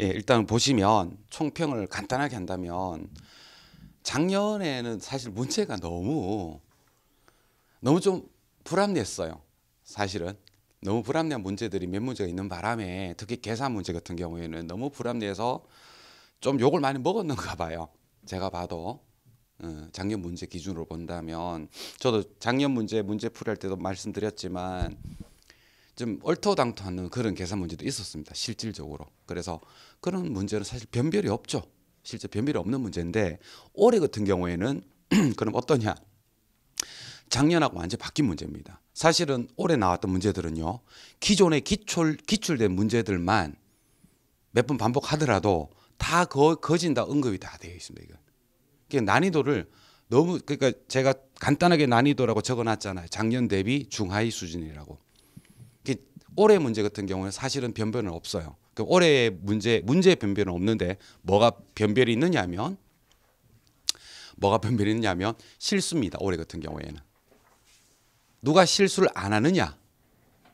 예, 일단 보시면 총평을 간단하게 한다면 작년에는 사실 문제가 너무 너무 좀 불합리했어요. 사실은 너무 불합리한 문제들이 몇 문제가 있는 바람에 특히 계산 문제 같은 경우에는 너무 불합리해서 좀 욕을 많이 먹었는가 봐요. 제가 봐도 어, 작년 문제 기준으로 본다면 저도 작년 문제 문제 풀이할 때도 말씀드렸지만 좀 얼토당토하는 그런 계산 문제도 있었습니다. 실질적으로. 그래서 그런 문제는 사실 변별이 없죠. 실제 변별이 없는 문제인데 올해 같은 경우에는 그럼 어떠냐? 작년하고 완전히 바뀐 문제입니다. 사실은 올해 나왔던 문제들은요. 기존에 기출 기출된 문제들만 몇 번 반복하더라도 다 거, 거진다 응급이다 되어 있습니다. 이건. 그러니까 난이도를 너무 그러니까 제가 간단하게 난이도라고 적어놨잖아요. 작년 대비 중하위 수준이라고. 올해 문제 같은 경우는 사실은 변별은 없어요. 그 올해의 문제 문제의 변별은 없는데 뭐가 변별이 있느냐면 뭐가 변별이 있냐면 실수입니다. 올해 같은 경우에는 누가 실수를 안 하느냐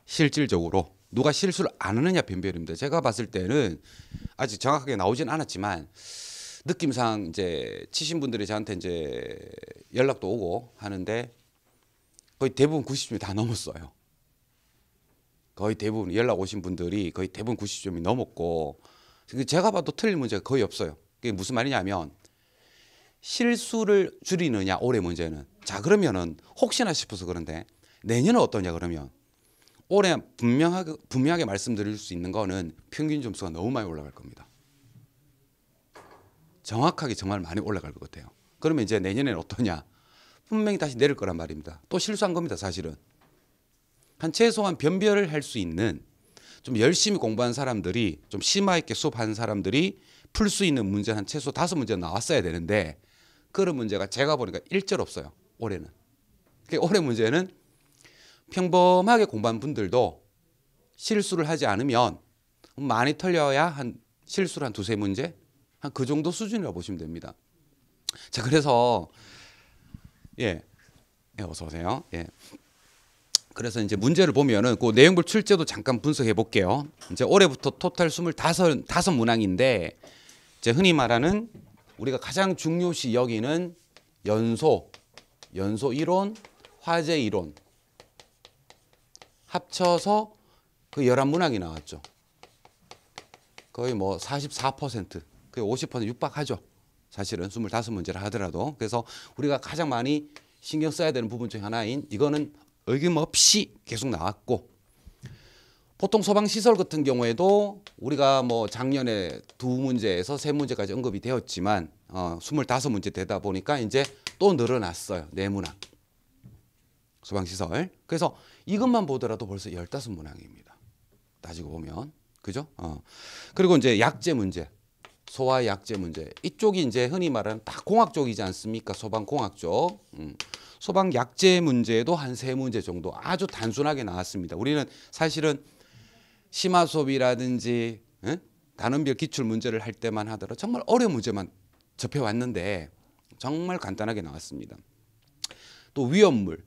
실질적으로 누가 실수를 안 하느냐 변별입니다. 제가 봤을 때는 아직 정확하게 나오진 않았지만 느낌상 이제 치신 분들이 저한테 이제 연락도 오고 하는데 거의 대부분 9 0이다 넘었어요. 거의 대부분 연락 오신 분들이 거의 대부분 90점이 넘었고 그 제가 봐도 틀린 문제가 거의 없어요. 그게 무슨 말이냐면 실수를 줄이느냐 올해 문제는 자 그러면은 혹시나 싶어서 그런데 내년은 어떠냐 그러면 올해 분명하게 분명하게 말씀드릴 수 있는 거는 평균 점수가 너무 많이 올라갈 겁니다. 정확하게 정말 많이 올라갈 것 같아요. 그러면 이제 내년에는 어떠냐? 분명히 다시 내릴 거란 말입니다. 또 실수한 겁니다, 사실은. 한 최소한 변별을 할 수 있는 좀 열심히 공부한 사람들이 좀 심화 있게 수업한 사람들이 풀 수 있는 문제 한 최소 다섯 문제 나왔어야 되는데 그런 문제가 제가 보니까 일절 없어요 올해는. 올해 문제는 평범하게 공부한 분들도 실수를 하지 않으면 많이 털려야 한 실수를 한 두세 문제 한 그 정도 수준이라고 보시면 됩니다. 자 그래서 예, 예 어서 오세요. 예. 그래서 이제 문제를 보면은 그내용물 출제도 잠깐 분석해 볼게요. 이제 올해부터 토탈 25 문항인데 이제 흔히 말하는 우리가 가장 중요시 여기는 연소, 연소 이론, 화재 이론 합쳐서 그 열한 문항이 나왔죠. 거의 뭐44%거50% 육박하죠. 사실은 25문제를 하더라도 그래서 우리가 가장 많이 신경 써야 되는 부분 중 하나인 이거는 어김없이 계속 나왔고 보통 소방시설 같은 경우에도 우리가 뭐 작년에 두 문제에서 세 문제까지 언급이 되었지만 어, 25문제 되다 보니까 이제 또 늘어났어요. 네 문항. 소방시설. 그래서 이것만 보더라도 벌써 열다섯 문항입니다 따지고 보면. 그죠? 어. 그리고 이제 약제 문제. 소화 약제 문제. 이쪽이 이제 흔히 말하는 딱 공학 쪽이지 않습니까? 소방 공학 쪽. 음. 소방 약재 문제도 한 세 문제 정도 아주 단순하게 나왔습니다. 우리는 사실은 심화 소비라든지 응? 단원별 기출 문제를 할 때만 하더라도 정말 어려운 문제만 접해 왔는데 정말 간단하게 나왔습니다. 또 위험물,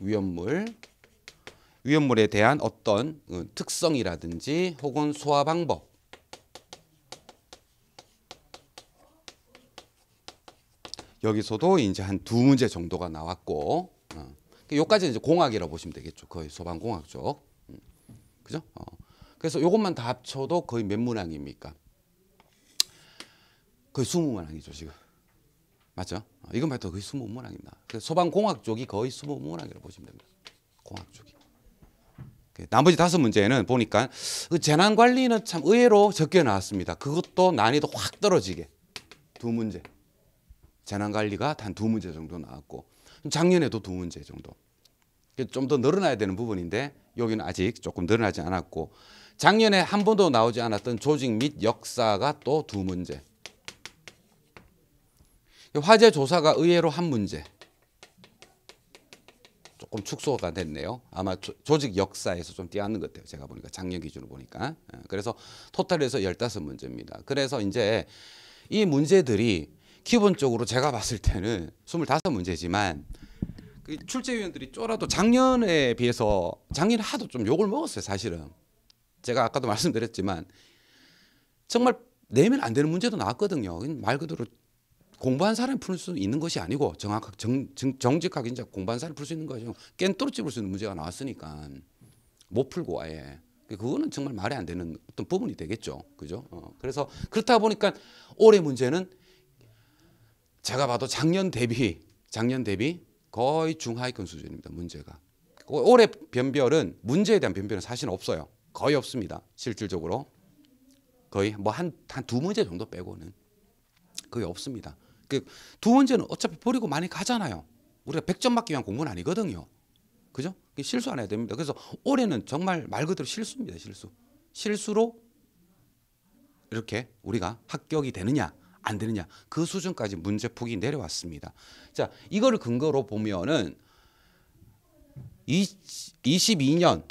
위험물, 위험물에 대한 어떤 어, 특성이라든지 혹은 소화 방법 여기서도 이제 한 두 문제 정도가 나왔고 어. 그러니까 요까지 이제 공학이라고 보시면 되겠죠. 거의 소방공학 쪽. 음. 그죠? 어. 그래서 요것만 다 합쳐도 거의 몇 문항입니까? 거의 스무 문항이죠, 지금. 맞죠? 어, 이건 봐도 거의 스무 문항입니다. 그 소방공학 쪽이 거의 스무 문항이라고 보시면 됩니다. 공학 쪽이. 그 나머지 다섯 문제는 보니까 그 재난관리는 참 의외로 적게 나왔습니다. 그것도 난이도 확 떨어지게 두 문제. 재난관리가 단 두 문제 정도 나왔고 작년에도 두 문제 정도 좀 더 늘어나야 되는 부분인데 여기는 아직 조금 늘어나지 않았고 작년에 한 번도 나오지 않았던 조직 및 역사가 또 두 문제 화재 조사가 의외로 한 문제 조금 축소가 됐네요. 아마 조, 직 역사에서 좀 뛰어난 것 같아요. 제가 보니까 작년 기준으로 보니까. 예, 그래서 토탈에서 열다섯 문제입니다 그래서 이제 이 문제들이 기본적으로 제가 봤을 때는 25문제지만 그 출제위원들이 쪼라도 작년에 비해서 작년에 하도 좀 욕을 먹었어요 사실은 제가 아까도 말씀드렸지만 정말 내면 안 되는 문제도 나왔거든요 말 그대로 공부한 사람이 풀 수 있는 것이 아니고 정확하게 정, 정, 정직하게 이제 공부한 사람이 풀 수 있는 것이고 깬또로 찝을 수 있는 문제가 나왔으니까 못 풀고 아예 그 그거는 정말 말이 안 되는 어떤 부분이 되겠죠 그죠 어. 그래서 그렇다 보니까 올해 문제는 제가 봐도 작년 대비 작년 대비 거의 중하위권 수준입니다. 문제가. 그 올해 변별은 문제에 대한 변별은 사실 없어요. 거의 없습니다. 실질적으로 거의 뭐 한 한 두 문제 정도 빼고는 거의 없습니다. 그 두 문제는 어차피 버리고 많이 가잖아요. 우리가 백점 맞기 위한 공부는 아니거든요. 그죠? 실수 안 해야 됩니다. 그래서 올해는 정말 말 그대로 실수입니다. 실수. 실수로 이렇게 우리가 합격이 되느냐 안 되느냐 그 수준까지 문제 폭이 내려왔습니다. 자 이거를 근거로 보면은 이, 22년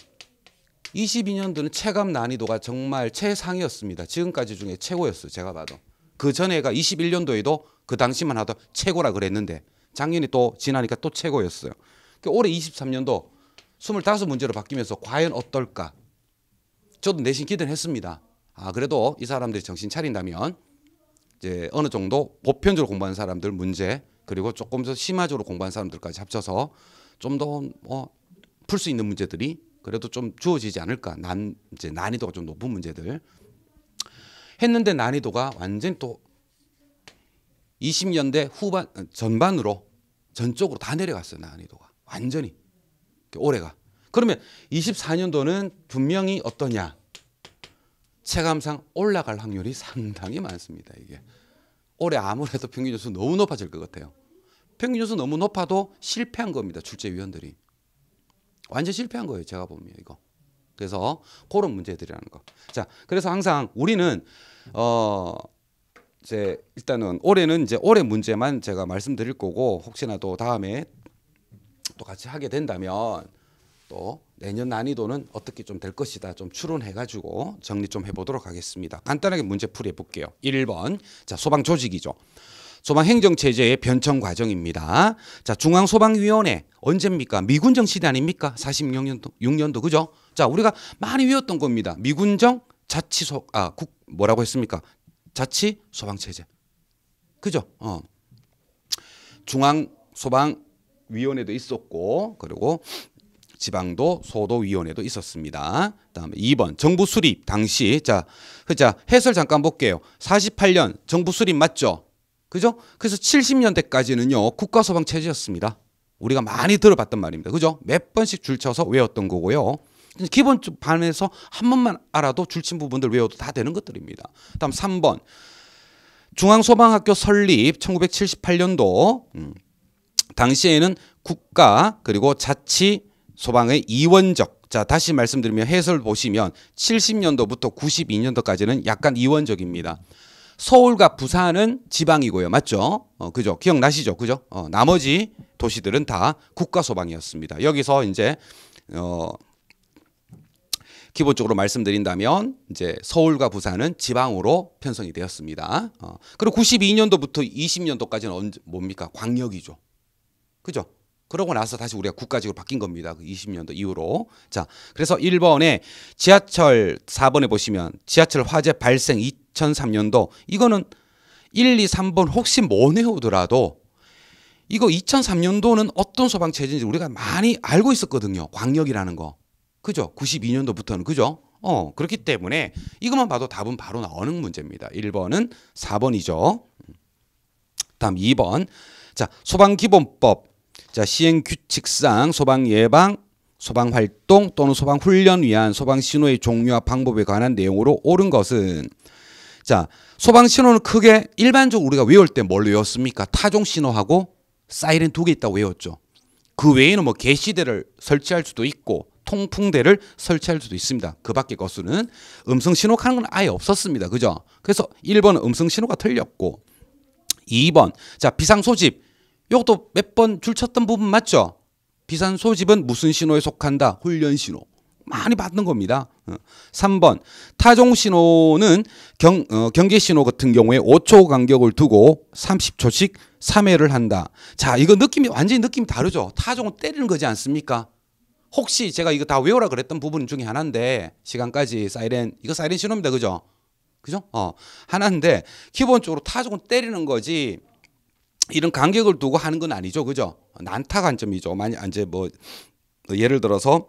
22년도는 체감 난이도가 정말 최상이었습니다. 지금까지 중에 최고였어요. 제가 봐도 그 전에가 21년도에도 그 당시만 하도 최고라 그랬는데 작년에또 지나니까 또 최고였어요. 그러니까 올해 23년도 25문제로 바뀌면서 과연 어떨까? 저도 내심 기대를 했습니다. 아 그래도 이 사람들이 정신 차린다면 이제 어느 정도 보편적으로 공부하는 사람들 문제 그리고 조금 더 심화적으로 공부하는 사람들까지 합쳐서 좀더뭐풀수 있는 문제들이 그래도 좀 주어지지 않을까 난 이제 난이도가 좀 높은 문제들 했는데 난이도가 완전히 또 20년대 후반 전반으로 전적으로 다 내려갔어요 난이도가 완전히 올해가 그러면 24년도는 분명히 어떠냐 체감상 올라갈 확률이 상당히 많습니다. 이게 올해 아무래도 평균 점수 너무 높아질 것 같아요. 평균 점수 너무 높아도 실패한 겁니다. 출제위원들이 완전 실패한 거예요. 제가 보면 이거. 그래서 그런 문제들이라는 거. 자, 그래서 항상 우리는 어 이제 일단은 올해는 이제 올해 문제만 제가 말씀드릴 거고 혹시나 또 다음에 또 같이 하게 된다면 또 내년 난이도는 어떻게 좀 될 것이다 좀 추론해가지고 정리 좀 해보도록 하겠습니다. 간단하게 문제 풀이 해볼게요. 1번 자 소방 조직이죠. 소방행정체제의 변천 과정입니다. 자 중앙소방위원회 언제입니까? 미군정 시대 아닙니까? 46년도 6년도 그죠? 자 우리가 많이 외웠던 겁니다. 미군정 자치소 아 국 뭐라고 했습니까? 자치 소방체제 그죠? 어 중앙소방 위원회도 있었고 그리고 지방도 소도위원회도 있었습니다. 다음 2번 정부 수립 당시 자, 자 해설 잠깐 볼게요. 48년 정부 수립 맞죠? 그죠? 그래서 70년대까지는요 국가 소방 체제였습니다. 우리가 많이 들어봤단 말입니다. 그죠? 몇 번씩 줄쳐서 외웠던 거고요. 기본 반에서 한 번만 알아도 줄친 부분들 외워도 다 되는 것들입니다. 다음 3번 중앙소방학교 설립 1978년도 음, 당시에는 국가 그리고 자치 소방의 이원적 자 다시 말씀드리면 해설 보시면 70년도부터 92년도까지는 약간 이원적입니다. 서울과 부산은 지방이고요, 맞죠? 어, 그죠? 기억나시죠, 그죠? 어, 나머지 도시들은 다 국가 소방이었습니다. 여기서 이제 어, 기본적으로 말씀드린다면 이제 서울과 부산은 지방으로 편성이 되었습니다. 어, 그리고 92년도부터 20년도까지는 언제 뭡니까? 광역이죠. 그죠? 그러고 나서 다시 우리가 국가직으로 바뀐 겁니다. 그 20년도 이후로. 자, 그래서 1번에 지하철 4번에 보시면 지하철 화재 발생 2003년도 이거는 1, 2, 3번 혹시 못 외우더라도 이거 2003년도는 어떤 소방체제인지 우리가 많이 알고 있었거든요. 광역이라는 거. 그죠? 92년도부터는 그죠? 어, 그렇기 때문에 이것만 봐도 답은 바로 나오는 문제입니다. 1번은 4번이죠. 음. 다음 2번. 자, 소방기본법 자, 시행 규칙상 소방 예방, 소방 활동 또는 소방 훈련 위한 소방 신호의 종류와 방법에 관한 내용으로 옳은 것은 자, 소방 신호는 크게 일반적으로 우리가 외울 때 뭘 외웠습니까? 타종 신호하고 사이렌 두 개 있다고 외웠죠. 그 외에는 뭐 개시대를 설치할 수도 있고 통풍대를 설치할 수도 있습니다. 그밖에 것수는 음성 신호 하는 건 아예 없었습니다. 그죠? 그래서 1번 음성 신호가 틀렸고 2번 자 비상 소집 이것도 몇 번 줄쳤던 부분 맞죠? 비산 소집은 무슨 신호에 속한다? 훈련 신호. 많이 받는 겁니다. 3번 어. 타종 신호는 경, 어, 경계 신호 같은 경우에 5초 간격을 두고 30초씩 3회를 한다. 자, 이거 느낌이 완전히 느낌이 다르죠. 타종은 때리는 거지 않습니까? 혹시 제가 이거 다 외우라 그랬던 부분 중에 하나인데 시간까지 사이렌 이거 사이렌 신호입니다. 그죠? 그죠? 어. 하나인데 기본적으로 타종은 때리는 거지 이런 간격을 두고 하는 건 아니죠. 그죠? 난타 관점이죠. 만약 이제 뭐 예를 들어서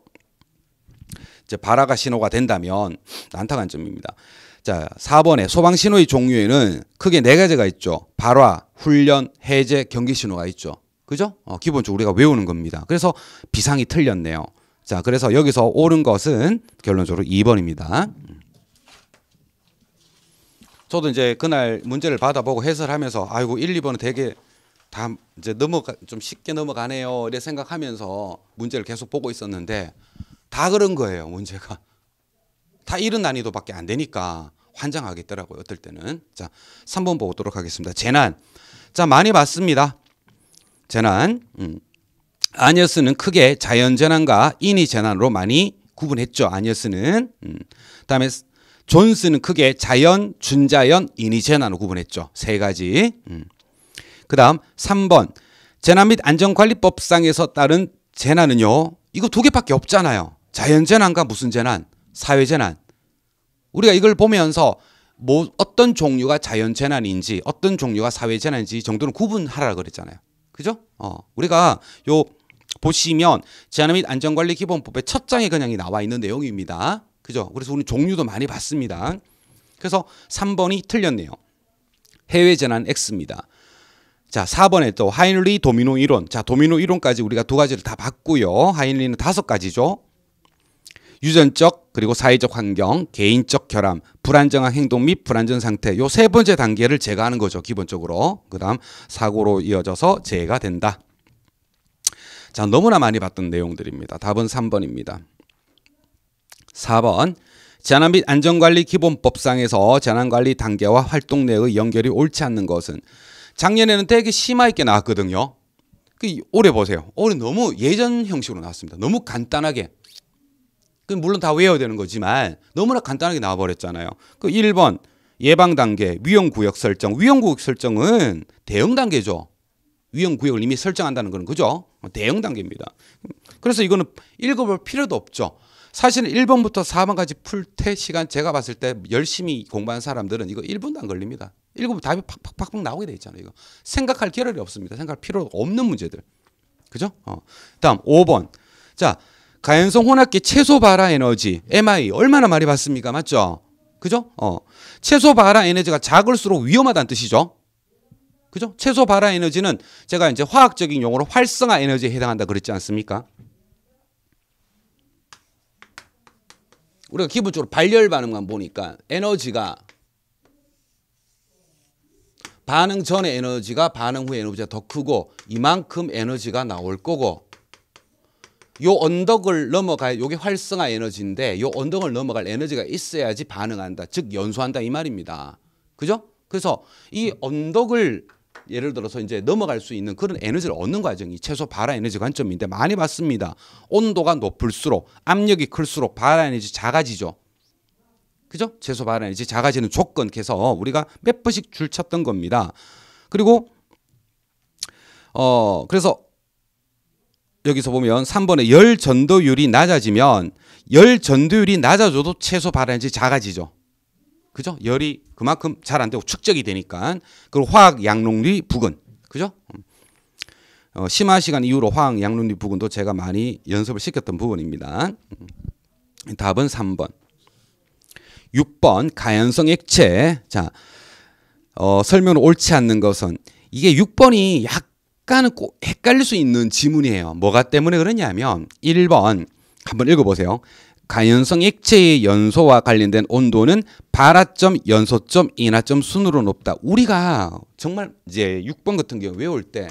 이제 발화가 신호가 된다면 난타 관점입니다. 자, 4번에 소방 신호의 종류에는 크게 네 가지가 있죠. 발화, 훈련, 해제, 경계 신호가 있죠. 그죠? 어, 기본적으로 우리가 외우는 겁니다. 그래서 비상이 틀렸네요. 자, 그래서 여기서 옳은 것은 결론적으로 2번입니다. 저도 이제 그날 문제를 받아보고 해설하면서 아이고 1, 2번은 되게 다 이제 넘어가 좀 쉽게 넘어가네요. 이래 생각하면서 문제를 계속 보고 있었는데 다 그런 거예요. 문제가 다 이런 난이도밖에 안 되니까 환장하겠더라고요. 어떨 때는 자 3번 보도록 하겠습니다. 재난 자 많이 봤습니다. 재난 음. 아니어스는 크게 자연재난과 인위재난으로 많이 구분했죠. 아니어스는 음. 다음에 존스는 크게 자연, 준자연, 인위재난으로 구분했죠. 세 가지. 음. 그 다음 3번. 재난 및 안전관리법상에서 따른 재난은요. 이거 두 개밖에 없잖아요. 자연재난과 무슨 재난? 사회재난. 우리가 이걸 보면서 뭐 어떤 종류가 자연재난인지 어떤 종류가 사회재난인지 정도는 구분하라 그랬잖아요. 그죠? 어, 우리가 요 보시면 재난 및 안전관리기본법의 첫 장에 그냥 나와 있는 내용입니다. 그죠? 그래서 우리 종류도 많이 봤습니다. 그래서 3번이 틀렸네요. 해외 재난 X입니다. 자, 4번에 또 하인리 도미노 이론. 자, 도미노 이론까지 우리가 두 가지를 다 봤고요. 하인리는 다섯 가지죠. 유전적 그리고 사회적 환경, 개인적 결함, 불안정한 행동 및불안정 상태. 요 세 번째 단계를 제거하는 거죠, 기본적으로. 그다음 사고로 이어져서 재해가 된다. 자, 너무나 많이 봤던 내용들입니다. 답은 3번입니다. 4번. 재난 및 안전관리 기본법상에서 재난관리 단계와 활동 내의 연결이 옳지 않는 것은 작년에는 되게 심하게 나왔거든요. 그 올해 보세요. 올해 너무 예전 형식으로 나왔습니다. 너무 간단하게. 그 물론 다 외워야 되는 거지만 너무나 간단하게 나와버렸잖아요. 그 1번 예방 단계 위험 구역 설정. 위험 구역 설정은 대응 단계죠. 위험 구역을 이미 설정한다는 거는 그죠? 대응 단계입니다. 그래서 이거는 읽어볼 필요도 없죠. 사실은 1번부터 4번까지 풀 때 시간 제가 봤을 때 열심히 공부한 사람들은 이거 1분도 안 걸립니다. 읽으면 답이 팍팍팍팍 나오게 돼 있잖아요. 이거 생각할 겨를이 없습니다. 생각할 필요 없는 문제들. 그죠? 어. 다음 5번. 자, 가연성 혼합기 최소 발화 에너지 MI 얼마나 많이 봤습니까? 맞죠? 그죠? 어. 최소 발화 에너지가 작을수록 위험하다는 뜻이죠. 그죠? 최소 발화 에너지는 제가 이제 화학적인 용어로 활성화 에너지에 해당한다 그랬지 않습니까? 우리가 기본적으로 발열 반응만 보니까 에너지가 반응 전에 에너지가 반응 후에 에너지가 더 크고 이만큼 에너지가 나올 거고 요 언덕을 넘어가야 요게 활성화 에너지인데 요 언덕을 넘어갈 에너지가 있어야지 반응한다 즉 연소한다 이 말입니다 그죠 그래서 이 언덕을 예를 들어서 이제 넘어갈 수 있는 그런 에너지를 얻는 과정이 최소 발화 에너지 관점인데 많이 봤습니다. 온도가 높을수록 압력이 클수록 발화 에너지 작아지죠. 그죠? 최소 발화 에너지 작아지는 조건께서 우리가 몇 번씩 줄쳤던 겁니다. 그리고 어 그래서 여기서 보면 3번에 열 전도율이 낮아지면 열 전도율이 낮아져도 최소 발화 에너지 작아지죠. 그죠? 열이 그만큼 잘 안 되고 축적이 되니까. 그리고 화학 양론리 부근. 그죠? 어, 심화 시간 이후로 화학 양론리 부근도 제가 많이 연습을 시켰던 부분입니다. 음. 답은 3번. 6번 가연성 액체. 자, 어, 설명을 옳지 않는 것은 이게 6번이 약간은 꼭 헷갈릴 수 있는 지문이에요. 뭐가 때문에 그러냐면 1번 한번 읽어보세요. 가연성 액체의 연소와 관련된 온도는 발화점, 연소점, 인화점 순으로 높다. 우리가 정말 이제 6번 같은 경우 외울 때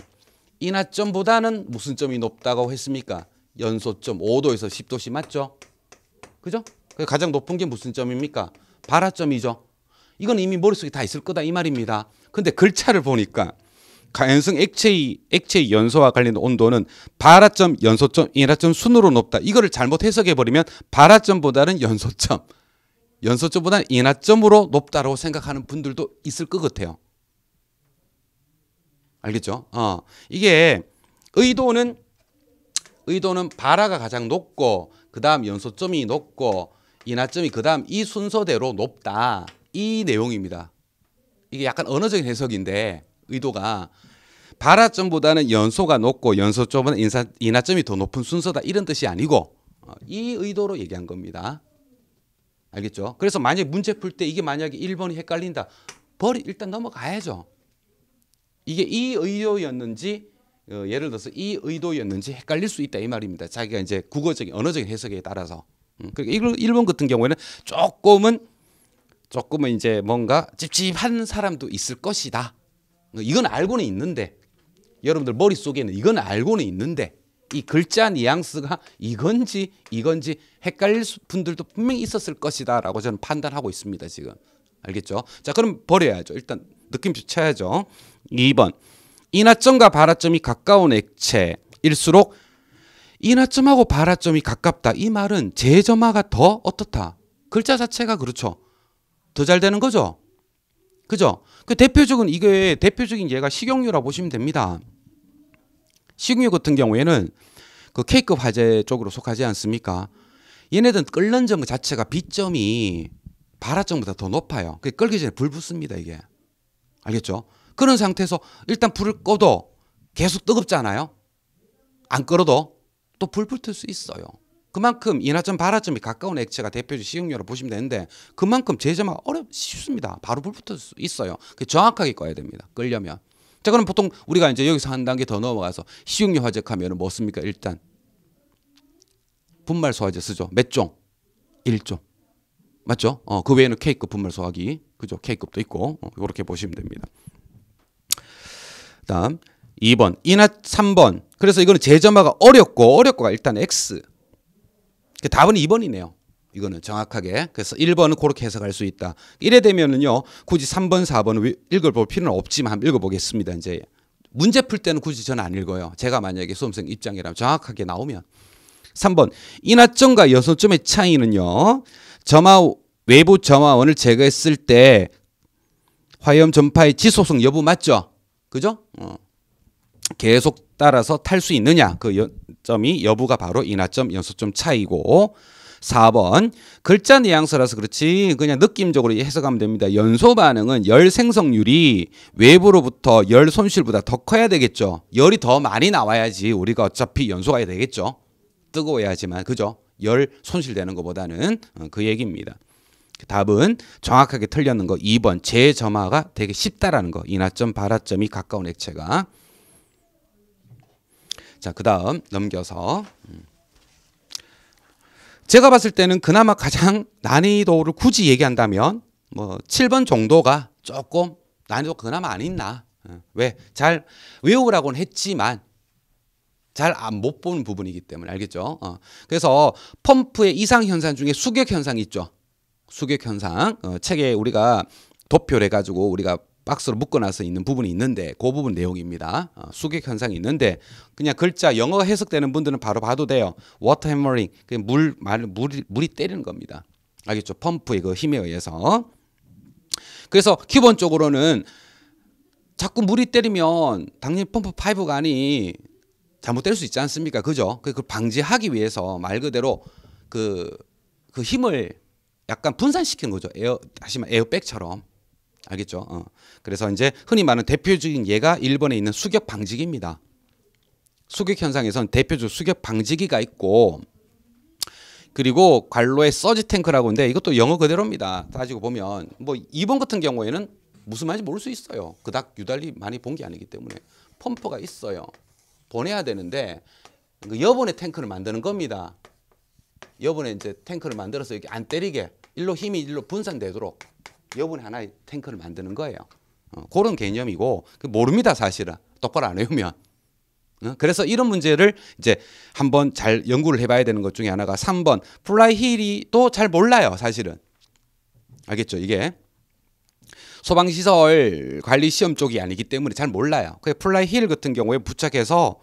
인화점보다는 무슨 점이 높다고 했습니까? 연소점 5도에서 10도씩 맞죠? 그죠? 가장 높은 게 무슨 점입니까? 발화점이죠. 이건 이미 머릿속에 다 있을 거다 이 말입니다. 근데 글자를 보니까 가연성 액체액체 연소와 관련된 온도는 발화점, 연소점, 인화점 순으로 높다. 이거를 잘못 해석해 버리면 발화점보다는 연소점, 연소점보다는 인화점으로 높다라고 생각하는 분들도 있을 것 같아요. 알겠죠? 어. 이게 의도는 의도는 발화가 가장 높고 그다음 연소점이 높고 인화점이 그다음 이 순서대로 높다. 이 내용입니다. 이게 약간 언어적인 해석인데 의도가 발화점보다는 연소가 높고 연소 쪽은 인사, 인하점이 더 높은 순서다 이런 뜻이 아니고 어, 이 의도로 얘기한 겁니다. 알겠죠? 그래서 만약에 문제 풀 때 이게 만약에 1번이 헷갈린다. 벌이 일단 넘어가야죠. 이게 이 의도였는지 어, 예를 들어서 이 의도였는지 헷갈릴 수 있다 이 말입니다. 자기가 이제 국어적인 언어적인 해석에 따라서. 음, 그러니까 일본 같은 경우에는 조금은 조금은 이제 뭔가 찝찝한 사람도 있을 것이다. 이건 알고는 있는데 여러분들 머릿속에는 이건 알고는 있는데 이 글자 뉘앙스가 이건지 이건지 헷갈릴 분들도 분명히 있었을 것이다 라고 저는 판단하고 있습니다 지금 알겠죠? 자 그럼 버려야죠 일단 느낌 주쳐야죠 2번 인하점과 발화점이 가까운 액체일수록 인하점하고 발화점이 가깝다 이 말은 제점화가 더 어떻다 글자 자체가 그렇죠 더 잘 되는 거죠 그죠? 그 대표적인 이게 대표적인 예가 식용유라 보시면 됩니다. 식용유 같은 경우에는 그 K급 화재 쪽으로 속하지 않습니까? 얘네들은 끓는 점 자체가 비점이 발화점보다 더 높아요. 그 끓기 전에 불 붙습니다, 이게. 알겠죠? 그런 상태에서 일단 불을 꺼도 계속 뜨겁잖아요. 안 끌어도 또 불 붙을 수 있어요. 그만큼 인하점 발화점이 가까운 액체가 대표적 시흥료로 보시면 되는데 그만큼 제점화 어렵 쉽습니다. 바로 불붙을 수 있어요. 정확하게 꺼야 됩니다. 끌려면. 자 그럼 보통 우리가 이제 여기서 한 단계 더 넘어가서 시흥료 화적하면 뭡뭐니까 일단 분말 소화제 쓰죠. 몇 종? 일종 맞죠? 어, 그 외에는 K급 분말 소화기. 그죠? K급도 있고. 이렇게 어, 보시면 됩니다. 다음 2번. 인하 3번. 그래서 이거는 제점화가 어렵고 어렵고가 일단 X. 그 답은 2번이네요. 이거는 정확하게. 그래서 1번은 그렇게 해석할 수 있다. 이래 되면은요. 굳이 3번, 4번을 읽어볼 필요는 없지만 읽어보겠습니다. 이제 문제 풀 때는 굳이 저는 안 읽어요. 제가 만약에 수험생 입장이라면 정확하게 나오면 3번 인하점과 여소점의 차이는요. 점화 외부 점화원을 제거했을 때 화염 전파의 지속성 여부 맞죠? 그죠? 어. 계속 따라서 탈 수 있느냐 그 연, 점이 여부가 바로 인하점 연소점 차이고 4번 글자 내양서라서 그렇지 그냥 느낌적으로 해석하면 됩니다. 연소 반응은 열 생성률이 외부로부터 열 손실보다 더 커야 되겠죠. 열이 더 많이 나와야지 우리가 어차피 연소가 되겠죠. 뜨거워야지만 그죠? 열 손실되는 것보다는 어, 그 얘기입니다. 그 답은 정확하게 틀렸는 거 2번 재점화가 되게 쉽다라는 거 인하점 발화점이 가까운 액체가 자, 그 다음 넘겨서. 음. 제가 봤을 때는 그나마 가장 난이도를 굳이 얘기한다면 뭐 7번 정도가 조금 난이도 그나마 안 있나. 어, 왜? 잘 외우라고는 했지만 잘못 보는 부분이기 때문에 알겠죠? 어. 그래서 펌프의 이상 현상 중에 수격 현상 있죠. 수격 현상 어, 책에 우리가 도표를 해가지고 우리가 박스로 묶어놔서 있는 부분이 있는데 그 부분 내용입니다. 어, 수객 현상이 있는데 그냥 글자 영어 해석되는 분들은 바로 봐도 돼요. 워터 해머링 그냥 물, 말, 물이, 물이 때리는 겁니다. 알겠죠? 펌프의 그 힘에 의해서. 그래서 기본적으로는 자꾸 물이 때리면 당연히 펌프 파이브가 아니 잘못될 수 있지 않습니까? 그죠? 그걸 그 방지하기 위해서 말 그대로 그, 그 힘을 약간 분산시킨 거죠. 에어, 다시 말 에어백처럼. 알겠죠? 어. 그래서 이제 흔히 말하는 대표적인 예가 일본에 있는 수격 방지기입니다. 수격 현상에선 대표적 수격 방지기가 있고 그리고 관로에 서지 탱크라고 하는데 이것도 영어 그대로입니다. 따지고 보면 뭐이번 같은 경우에는 무슨 말인지 모를 수 있어요. 그닥 유달리 많이 본 게 아니기 때문에 펌프가 있어요. 보내야 되는데 그 여분의 탱크를 만드는 겁니다. 여분의 이제 탱크를 만들어서 이렇게 안 때리게 일로 힘이 일로 분산되도록 여분 의 하나의 탱크를 만드는 거예요. 어, 그런 개념이고 그 모릅니다 사실은 똑바로 안 외우면 어, 그래서 이런 문제를 이제 한번 잘 연구를 해봐야 되는 것 중에 하나가 3번 플라이힐이또 잘 몰라요 사실은 알겠죠 이게 소방시설 관리 시험 쪽이 아니기 때문에 잘 몰라요 플라이힐 같은 경우에 부착해서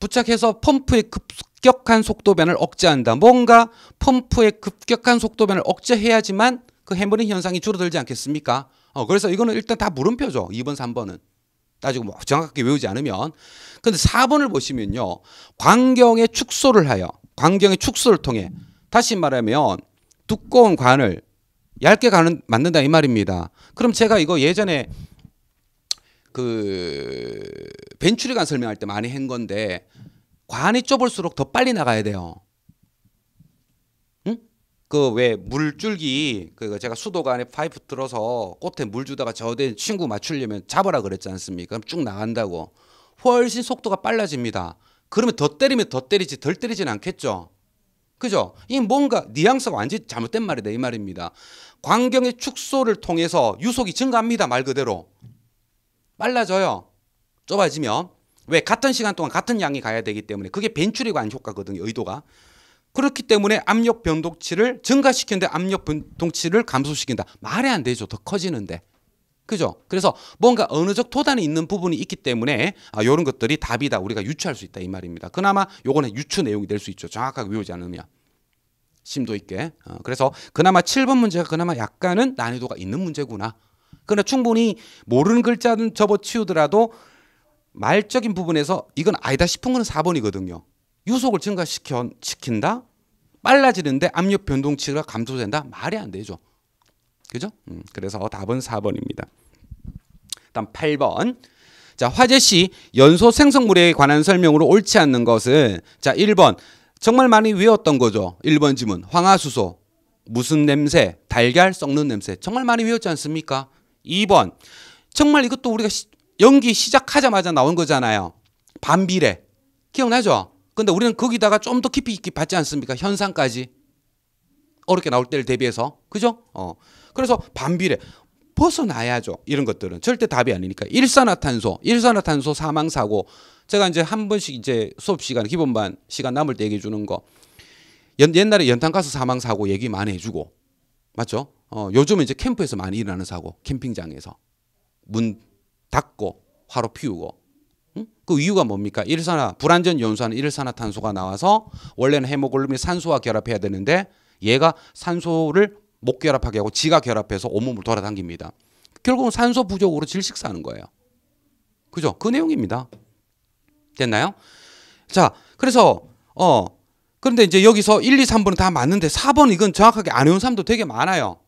부착해서 펌프의 급격한 속도 변을 억제한다 뭔가 펌프의 급격한 속도 변을 억제해야지만 그 햄버링 현상이 줄어들지 않겠습니까? 어, 그래서 이거는 일단 다 물음표죠. 2번, 3번은. 따지고 뭐 정확하게 외우지 않으면. 근데 4번을 보시면요. 광경의 축소를 하여, 광경의 축소를 통해, 다시 말하면 두꺼운 관을 얇게 가는, 만든다 이 말입니다. 그럼 제가 이거 예전에 그 벤츄리관 설명할 때 많이 한 건데 관이 좁을수록 더 빨리 나가야 돼요. 그왜 물줄기 그 제가 수도관에 파이프 들어서 꽃에 물 주다가 저대 친구 맞추려면 잡아라 그랬지 않습니까? 그럼 쭉 나간다고 훨씬 속도가 빨라집니다. 그러면 더 때리면 더 때리지 덜 때리진 않겠죠. 그죠? 이 뭔가 뉘앙스가 완전히 잘못된 말이다 이 말입니다. 광경의 축소를 통해서 유속이 증가합니다 말 그대로 빨라져요. 좁아지면 왜 같은 시간 동안 같은 양이 가야 되기 때문에 그게 벤츄리관 효과거든요 의도가 그렇기 때문에 압력 변동치를 증가시키는데 압력 변동치를 감소시킨다. 말이 안 되죠. 더 커지는데. 그죠? 그래서 뭔가 어느적 토단이 있는 부분이 있기 때문에 아, 이런 것들이 답이다. 우리가 유추할 수 있다 이 말입니다. 그나마 요거는 유추 내용이 될 수 있죠. 정확하게 외우지 않으면. 심도 있게. 어, 그래서 그나마 7번 문제가 그나마 약간은 난이도가 있는 문제구나. 그러나 충분히 모르는 글자는 접어치우더라도 말적인 부분에서 이건 아니다 싶은 건 4번이거든요. 유속을 증가시켜 시킨다. 빨라지는데 압력 변동치가 감소된다. 말이 안 되죠. 그죠? 음, 그래서 답은 4번입니다. 다음 8번. 자, 화재 시 연소 생성물에 관한 설명으로 옳지 않는 것은 자, 1번. 정말 많이 외웠던 거죠. 1번 지문. 황화수소. 무슨 냄새? 달걀 썩는 냄새. 정말 많이 외웠지 않습니까? 2번. 정말 이것도 우리가 시, 연기 시작하자마자 나온 거잖아요. 반비례. 기억나죠? 근데 우리는 거기다가 좀 더 깊이 있게 받지 않습니까? 현상까지. 어렵게 나올 때를 대비해서. 그죠? 어. 그래서 반비례. 벗어나야죠. 이런 것들은 절대 답이 아니니까. 일산화탄소, 일산화탄소 사망 사고. 제가 이제 한 번씩 이제 수업 시간 기본반 시간 남을 때 얘기해 주는 거. 연, 옛날에 연탄가스 사망 사고 얘기 많이 해 주고. 맞죠? 어, 요즘은 이제 캠프에서 많이 일어나는 사고. 캠핑장에서 문 닫고 화로 피우고 그 이유가 뭡니까? 일산화 불완전 연소하는 일산화탄소가 나와서 원래는 헤모글로빈이 산소와 결합해야 되는데 얘가 산소를 못 결합하게 하고 지가 결합해서 온몸을 돌아당깁니다. 결국은 산소 부족으로 질식사하는 거예요. 그죠? 그 내용입니다. 됐나요? 자, 그래서 어 그런데 이제 여기서 1, 2, 3번은 다 맞는데 4번 이건 정확하게 안 외운 사람도 되게 많아요.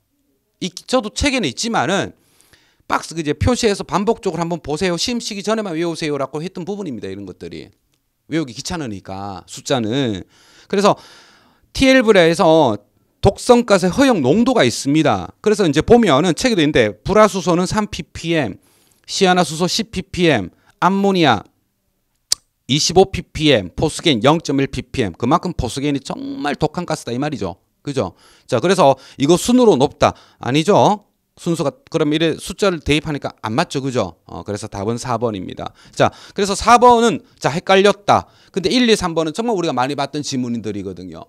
이, 저도 책에는 있지만은 박스 이제 표시해서 반복적으로 한번 보세요. 시험 시기 전에만 외우세요라고 했던 부분입니다. 이런 것들이 외우기 귀찮으니까 숫자는 그래서 TL 브레에서 독성가스 허용 농도가 있습니다. 그래서 이제 보면은 책에도 있는데 불화수소는 3ppm, 시아나수소 10ppm, 암모니아 25ppm, 포스겐 0.1ppm. 그만큼 포스겐이 정말 독한 가스다 이 말이죠. 그죠? 자, 그래서 이거 순으로 높다. 아니죠? 순서가 그럼 이래 숫자를 대입하니까 안 맞죠 그죠 어, 그래서 답은 4번입니다 자 그래서 4번은 자 헷갈렸다 근데 1, 2, 3번은 정말 우리가 많이 봤던 지문들이거든요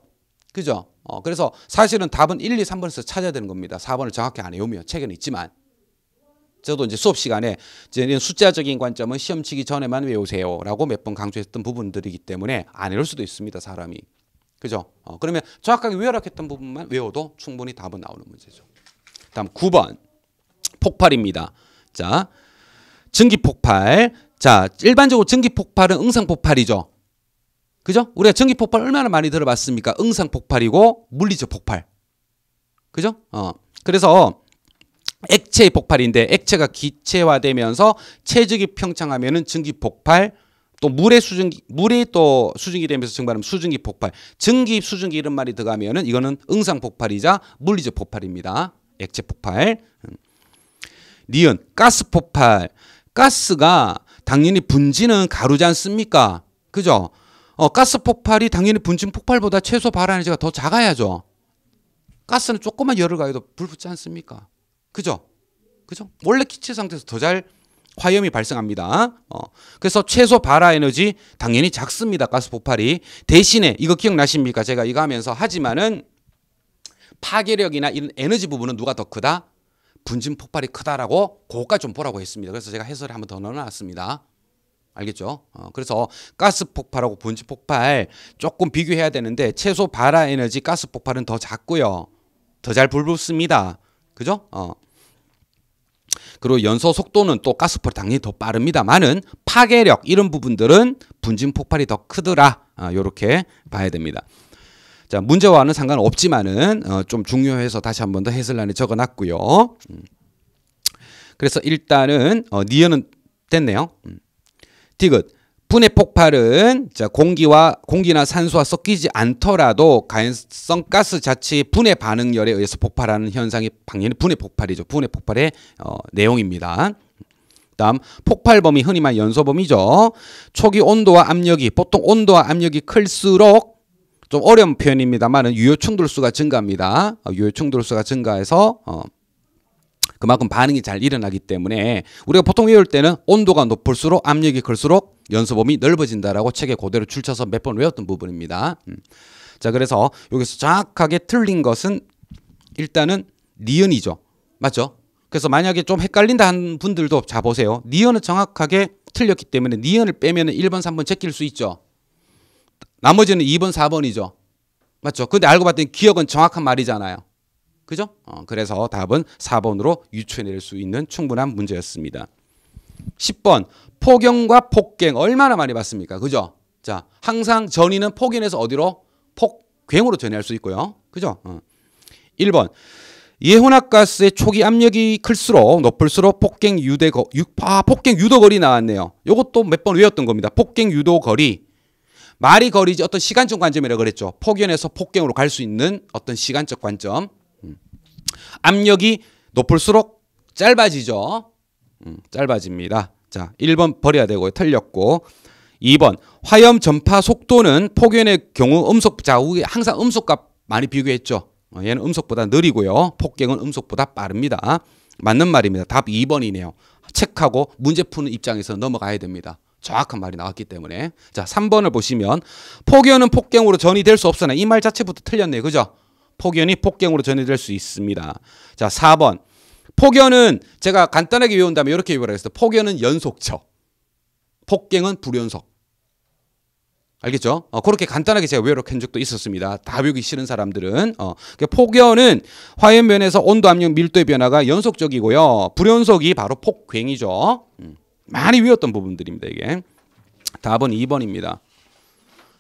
그죠 어, 그래서 사실은 답은 1, 2, 3번에서 찾아야 되는 겁니다 4번을 정확히 안 외우면 책에는 있지만 저도 이제 수업 시간에 이제 숫자적인 관점은 시험 치기 전에만 외우세요 라고 몇 번 강조했던 부분들이기 때문에 안 외울 수도 있습니다 사람이 그죠 어, 그러면 정확하게 외워라 했던 부분만 외워도 충분히 답은 나오는 문제죠 다음 9번 폭발입니다. 자, 증기 폭발. 자, 일반적으로 증기 폭발은 응상 폭발이죠. 그죠? 우리가 증기 폭발 얼마나 많이 들어봤습니까? 응상 폭발이고 물리적 폭발. 그죠? 어. 그래서 액체의 폭발인데 액체가 기체화되면서 체적이 평창하면은 증기 폭발 또 물의 수증기 물이 또 수증기 되면서 증발하면 수증기 폭발. 증기 수증기 이런 말이 들어가면은 이거는 응상 폭발이자 물리적 폭발입니다. 액체 폭발. 니은 가스 폭발. 가스가 당연히 분진은 가루지 않습니까? 그죠? 어, 가스 폭발이 당연히 분진 폭발보다 최소 발화에너지가 더 작아야죠. 가스는 조금만 열을 가해도 불 붙지 않습니까? 그죠? 그죠? 원래 기체 상태에서 더 잘 화염이 발생합니다. 어, 그래서 최소 발화 에너지 당연히 작습니다. 가스 폭발이 대신에 이거 기억나십니까? 제가 이거 하면서 하지만은 파괴력이나 이런 에너지 부분은 누가 더 크다? 분진 폭발이 크다라고 고가 좀 보라고 했습니다. 그래서 제가 해설을 한번 더 넣어놨습니다. 알겠죠? 어, 그래서 가스 폭발하고 분진 폭발 조금 비교해야 되는데 최소 발화 에너지 가스 폭발은 더 작고요. 더 잘 불붙습니다. 그죠? 어. 그리고 연소 속도는 또 가스 폭발 당연히 더 빠릅니다만은 파괴력 이런 부분들은 분진 폭발이 더 크더라. 이렇게 아, 봐야 됩니다. 자, 문제와는 상관없지만은 어, 좀 중요해서 다시 한 번 더 해설란에 적어놨고요. 음. 그래서 일단은 어, 니은은 됐네요. 음. 디귿 분해 폭발은 자, 공기와 공기나 산소와 섞이지 않더라도 가연성 가스 자체의 분해 반응열에 의해서 폭발하는 현상이 당연히 분해 폭발이죠. 분해 폭발의 어, 내용입니다. 다음 폭발 범위 흔히 말하는 연소 범위죠. 초기 온도와 압력이 보통 온도와 압력이 클수록 좀 어려운 표현입니다만은 유효 충돌수가 증가합니다. 어, 유효 충돌수가 증가해서 어, 그만큼 반응이 잘 일어나기 때문에 우리가 보통 외울 때는 온도가 높을수록 압력이 클수록 연소범이 넓어진다라고 책에 고대로 줄쳐서 몇 번 외웠던 부분입니다. 음. 자 그래서 여기서 정확하게 틀린 것은 일단은 니은이죠. 맞죠? 그래서 만약에 좀 헷갈린다 한 분들도 자 보세요. 니은은 정확하게 틀렸기 때문에 니은을 빼면 은 1번, 3번 제낄 수 있죠. 나머지는 2번, 4번이죠. 맞죠? 근데 알고 봤더니 기억은 정확한 말이잖아요. 그죠? 어, 그래서 답은 4번으로 유추해낼 수 있는 충분한 문제였습니다. 10번 폭염과 폭갱 얼마나 많이 봤습니까? 그죠? 자 항상 전이는 폭인에서 어디로? 폭갱으로 전이할 수 있고요. 그죠? 어. 1번 예혼합가스의 초기 압력이 클수록 높을수록 폭갱 유대 거, 아, 폭갱 유도 거리 나왔네요. 요것도몇 번 외웠던 겁니다. 폭갱 유도 거리 말이 거리지 어떤 시간적 관점이라고 그랬죠. 폭연에서 폭경으로 갈 수 있는 어떤 시간적 관점. 음. 압력이 높을수록 짧아지죠. 음, 짧아집니다. 자, 1번 버려야 되고요. 틀렸고. 2번 화염 전파 속도는 폭연의 경우 음속 자 항상 음속과 많이 비교했죠. 어, 얘는 음속보다 느리고요. 폭경은 음속보다 빠릅니다. 맞는 말입니다. 답 2번이네요. 책하고 문제 푸는 입장에서 넘어가야 됩니다. 정확한 말이 나왔기 때문에 자 3번을 보시면 폭견은 폭경으로 전이될 수 없으나 이 말 자체부터 틀렸네요. 그죠? 폭견이 폭경으로 전이될 수 있습니다. 자 4번 폭견은 제가 간단하게 외운다음에 이렇게 외우라겠어요. 폭견은 연속적 폭경은 불연속 알겠죠? 어, 그렇게 간단하게 제가 외우록 한 적도 있었습니다. 다 외우기 싫은 사람들은 어, 폭염은 그러니까 화염면에서 온도, 압력, 밀도의 변화가 연속적이고요. 불연속이 바로 폭굉이죠. 음. 많이 외웠던 부분들입니다. 이게 답은 2번입니다.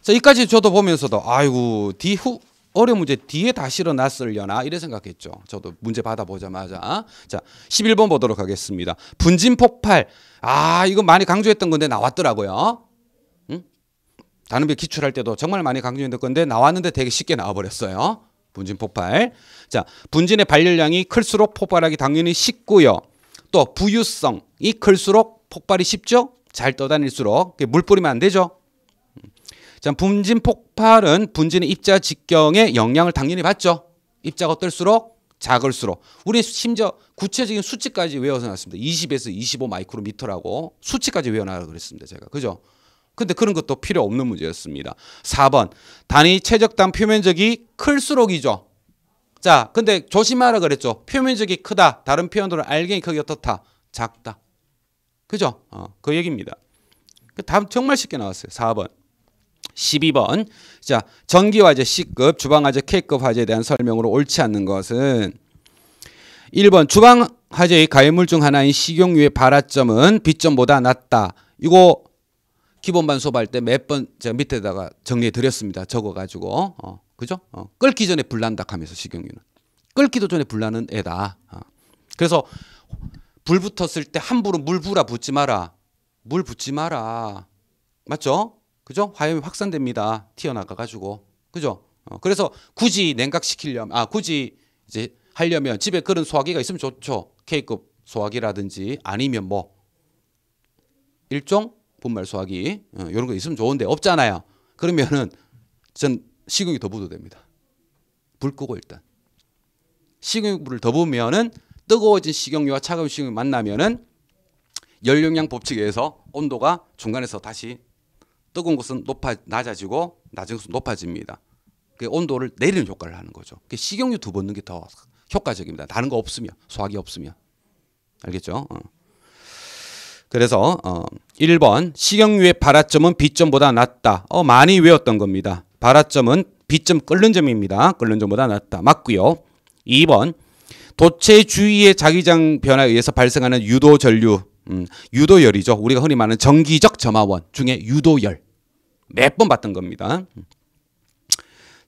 자, 이까지 저도 보면서도 아이고 뒤후 어려운 문제 뒤에 다 실어놨을려나 이래 생각했죠. 저도 문제 받아보자마자 자 11번 보도록 하겠습니다. 분진 폭발 아 이거 많이 강조했던 건데 나왔더라고요. 응? 단음비 기출할 때도 정말 많이 강조했던 건데 나왔는데 되게 쉽게 나와버렸어요. 분진 폭발 자 분진의 발열량이 클수록 폭발하기 당연히 쉽고요. 또 부유성이 클수록 폭발이 쉽죠? 잘 떠다닐수록 물 뿌리면 안 되죠. 자, 분진 폭발은 분진의 입자 직경에 영향을 당연히 받죠. 입자가 떨수록 작을수록 우리 심지어 구체적인 수치까지 외워서 놨습니다. 20에서 25 마이크로미터라고 수치까지 외워놔라 그랬습니다. 제가 그죠? 근데 그런 것도 필요 없는 문제였습니다. 4번 단위 최적당 표면적이 클수록이죠. 자, 근데 조심하라 그랬죠. 표면적이 크다. 다른 표현으로 알갱이 크기 어떻다? 작다. 그죠? 어, 그 얘기입니다. 답 그 정말 쉽게 나왔어요. 4번. 12번. 자, 전기화재 C급, 주방화재 K급 화재에 대한 설명으로 옳지 않는 것은 1번 주방화재의 가해물 중 하나인 식용유의 발화점은 B점보다 낮다. 이거 기본반 수업할 때 몇 번 제가 밑에다가 정리해 드렸습니다. 적어가지고. 어, 그죠? 어, 끓기 전에 불난다 하면서 식용유는. 끓기도 전에 불나는 애다. 어. 그래서 불 붙었을 때 함부로 물 부라 붙지 마라. 물 붙지 마라. 맞죠? 그죠? 화염이 확산됩니다. 튀어나가 가지고. 그죠? 어, 그래서 굳이 냉각시키려면 아 굳이 이제 하려면 집에 그런 소화기가 있으면 좋죠. K급 소화기라든지 아니면 뭐 일종 분말 소화기 어, 이런 거 있으면 좋은데 없잖아요. 그러면은 전 식용유 더 부어도 됩니다. 불 끄고 일단 식용유 불을 더 부으면은 뜨거워진 식용유와 차가운 식용유 만나면은 열용량 법칙에 의해서 온도가 중간에서 다시 뜨거운 곳은 높아 낮아지고 낮은 곳은 높아집니다. 그 온도를 내리는 효과를 하는 거죠. 그 식용유 두 번 넣는 게 더 효과적입니다. 다른 거 없으면 소화기 없으면 알겠죠? 어. 그래서 어, 1번 식용유의 발화점은 비점보다 낮다. 어, 많이 외웠던 겁니다. 발화점은 비점 끓는 점입니다. 끓는 점보다 낮다. 맞고요. 2번 도체 주위의 자기장 변화에 의해서 발생하는 유도 전류, 음, 유도열이죠. 우리가 흔히 말하는 정기적 점화원 중에 유도열. 몇 번 봤던 겁니다.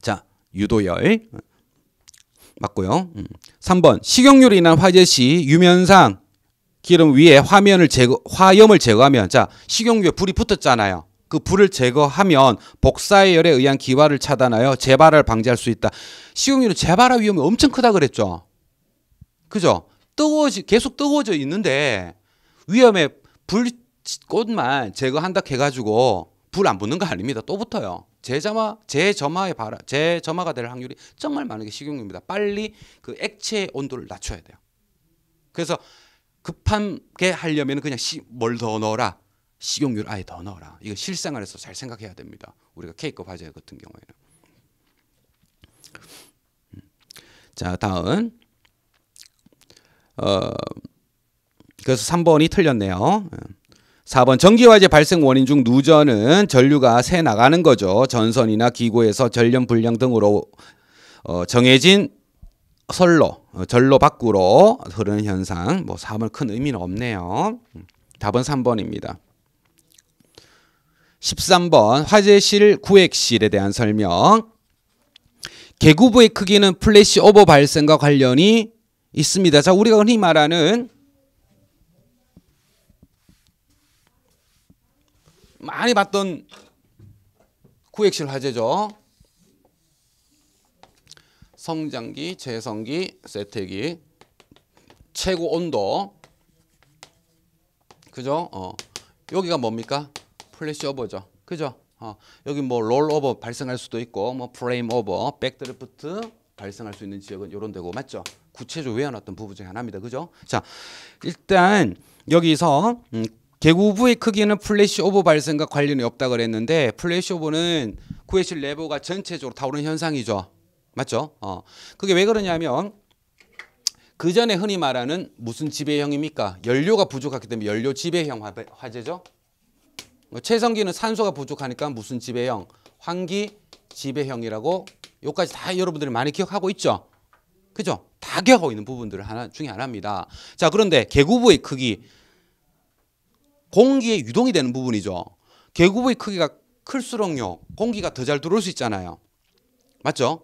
자, 유도열. 맞고요. 음. 3번. 식용유로 인한 화재 시 유면상 기름 위에 화면을 제거, 화염을 제거하면, 자, 식용유에 불이 붙었잖아요. 그 불을 제거하면 복사의 열에 의한 기화를 차단하여 재발을 방지할 수 있다. 식용유는 재발화 위험이 엄청 크다 그랬죠. 그죠? 뜨거워지 계속 뜨거워져 있는데 위험에 불꽃만 제거한다 해가지고 불 안 붙는 거 아닙니다. 또 붙어요. 재점화 재점화에바라 재점화가 될 확률이 정말 많은 게 식용유입니다. 빨리 그액체 온도를 낮춰야 돼요. 그래서 급하게 하려면 그냥 뭘 더 넣어라 식용유를 아예 더 넣어라. 이거 실생활에서 잘 생각해야 됩니다. 우리가 케이크 과제 같은 경우에는. 음. 자 다음 어, 그래서 3번이 틀렸네요. 4번 전기화재 발생 원인 중 누전은 전류가 새 나가는 거죠. 전선이나 기고에서 전련 불량 등으로 어, 정해진 선로, 전로 어, 밖으로 흐르는 현상. 뭐 4번 큰 의미는 없네요. 답은 3번입니다. 13번 화재실 구획실에 대한 설명. 개구부의 크기는 플래시 오버 발생과 관련이 있습니다. 자, 우리가 흔히 말하는 많이 봤던 구액실 화재죠. 성장기, 재성기, 세태기, 최고 온도. 그죠? 어. 여기가 뭡니까? 플래시 오버죠. 그죠? 어. 여기 뭐 롤오버 발생할 수도 있고 뭐 프레임 오버, 백드래프트 발생할 수 있는 지역은 요런 데고 맞죠? 구체적으로 외워놨던 부분 중에 하나입니다. 그죠? 자, 일단 여기서 음, 개구부의 크기는 플래시 오버 발생과 관련이 없다 그랬는데 플래시 오버는 구해실 레버가 전체적으로 타오르는 현상이죠. 맞죠? 어. 그게 왜 그러냐면 그 전에 흔히 말하는 무슨 지배형입니까? 연료가 부족하기 때문에 연료 지배형 화재죠. 최성기는 뭐 산소가 부족하니까 무슨 지배형? 환기 지배형이라고 요까지 다 여러분들이 많이 기억하고 있죠. 그죠? 다 기억하고 있는 부분들 하나 중에 하나입니다. 자, 그런데 개구부의 크기 공기의 유동이 되는 부분이죠. 개구부의 크기가 클수록요. 공기가 더 잘 들어올 수 있잖아요. 맞죠?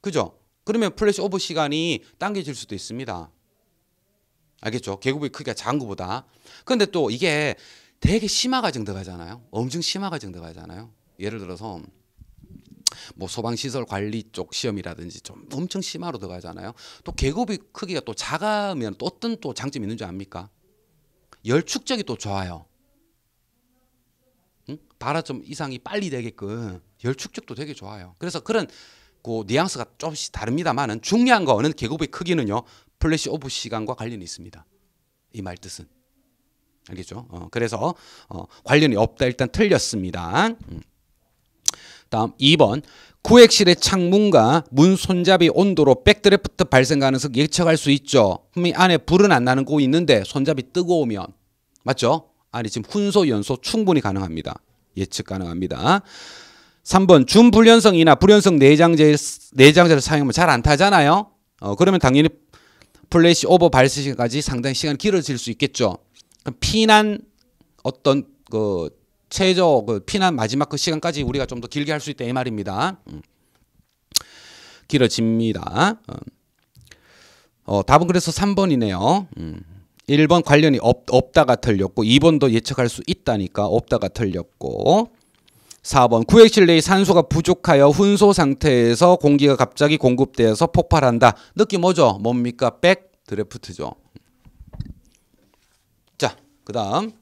그죠? 그러면 플래시 오버 시간이 당겨질 수도 있습니다. 알겠죠? 개구부의 크기가 작은 것보다. 근데 또 이게 되게 심화 과정 들어가잖아요. 엄청 심화 과정 들어가잖아요. 예를 들어서 뭐 소방시설 관리 쪽 시험이라든지 좀 엄청 심화로 들어가잖아요. 또 계급이 크기가 또 작으면 또 어떤 또 장점이 있는 줄 압니까? 열축적이 또 좋아요. 응? 발화 좀 이상이 빨리 되게끔 열축적도 되게 좋아요. 그래서 그런 그 뉘앙스가 조금씩 다릅니다만은 중요한 거는 계급의 크기는요 플래시 오브 시간과 관련이 있습니다. 이 말 뜻은 알겠죠? 어, 그래서 어, 관련이 없다 일단 틀렸습니다. 음. 다음 2번 구획실의 창문과 문 손잡이 온도로 백드래프트 발생 가능성 예측할 수 있죠. 분명 히 안에 불은 안 나는 곳이 있는데 손잡이 뜨거우면 맞죠? 아니 지금 훈소 연소 충분히 가능합니다. 예측 가능합니다. 3번 준불연성이나 불연성 내장재 내장재를 사용하면 잘 안 타잖아요. 어, 그러면 당연히 플래시 오버 발생까지 상당히 시간이 길어질 수 있겠죠. 피난 어떤 그 최저 그 피난 마지막 그 시간까지 우리가 좀 더 길게 할 수 있다 이 말입니다. 음. 길어집니다. 어. 어, 답은 그래서 3번이네요. 음. 1번 관련이 없, 없다가 틀렸고 2번도 예측할 수 있다니까 없다가 틀렸고 4번 구획실 내의 산소가 부족하여 훈소 상태에서 공기가 갑자기 공급되어서 폭발한다. 느낌 뭐죠? 뭡니까? 백 드래프트죠. 자, 그 다음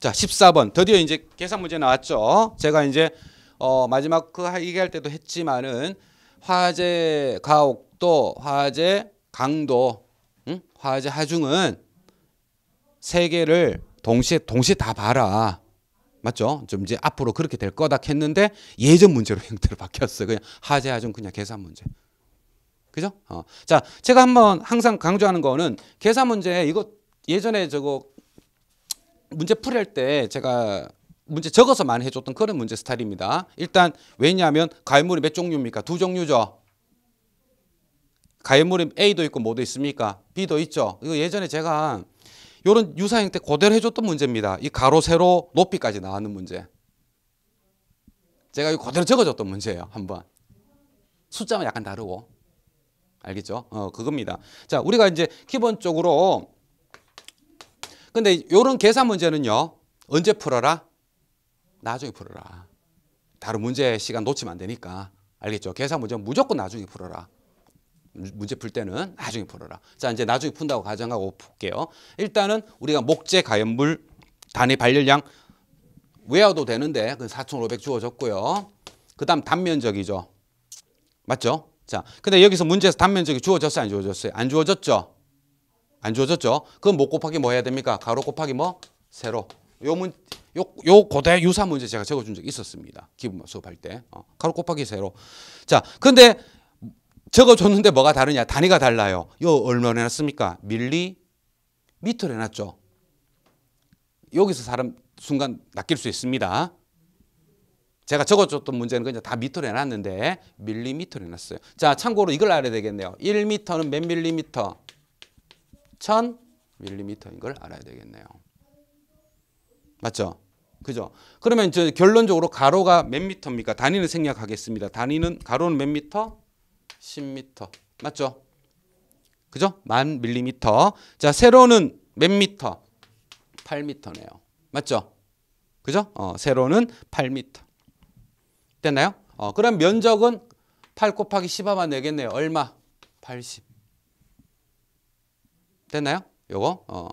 자, 14번. 드디어 이제 계산 문제 나왔죠. 제가 이제 어, 마지막 그 얘기할 때도 했지만은 화재 가옥도, 화재 강도, 응? 화재 하중은 세 개를 동시에 동시에 다 봐라. 맞죠? 좀 이제 앞으로 그렇게 될 거다 했는데 예전 문제로 형태로 바뀌었어요. 그냥 화재 하중 그냥 계산 문제. 그죠? 어. 자, 제가 한번 항상 강조하는 거는 계산 문제 이거 예전에 저거 문제 풀이할 때 제가 문제 적어서 많이 해줬던 그런 문제 스타일입니다. 일단 왜냐하면 과일물이 몇 종류입니까? 두 종류죠. 과일물이 A도 있고 뭐도 있습니까? B도 있죠. 이거 예전에 제가 이런 유사형 때 그대로 해줬던 문제입니다. 이 가로, 세로, 높이까지 나왔는 문제. 제가 이거 그대로 적어줬던 문제예요. 한번. 숫자만 약간 다르고. 알겠죠? 어, 그겁니다. 자, 우리가 이제 기본적으로 근데 이런 계산 문제는요. 언제 풀어라? 나중에 풀어라. 다른 문제 시간 놓치면 안 되니까. 알겠죠? 계산 문제는 무조건 나중에 풀어라. 문제 풀 때는 나중에 풀어라. 자, 이제 나중에 푼다고 가정하고 볼게요. 일단은 우리가 목재 가연물 단위 발열량 외워도 되는데 그 4,500 주어졌고요. 그다음 단면적이죠. 맞죠? 자, 근데 여기서 문제에서 단면적이 주어졌어요, 안 주어졌어요? 안 주어졌죠? 안 주어졌죠? 그럼 못 뭐 곱하기 뭐 해야 됩니까? 가로 곱하기 뭐? 세로. 요 문, 요, 요 고대 유사 문제 제가 적어준 적 있었습니다. 기분 수업할 때. 어, 가로 곱하기 세로. 자, 근데 적어줬는데 뭐가 다르냐? 단위가 달라요. 요 얼마로 해놨습니까? 밀리 미터로 해놨죠. 여기서 사람 순간 낚일 수 있습니다. 제가 적어줬던 문제는 그냥 다 미터로 해놨는데 밀리미터로 해놨어요. 자, 참고로 이걸 알아야 되겠네요. 1미터는 몇 밀리미터? 1000mm인 걸 알아야 되겠네요. 맞죠? 그죠? 그러면 이 결론적으로 가로가 몇 미터입니까? 단위는 생략하겠습니다. 단위는 가로는 몇 미터? 10미터. 맞죠? 그죠? 만 밀리미터. 자, 세로는 몇 미터? 8미터네요. 맞죠? 그죠? 어, 세로는 8미터. 됐나요? 어, 그럼 면적은 8 곱하기 10하면 되겠네요. 얼마? 80. 됐나요? 요거. 어.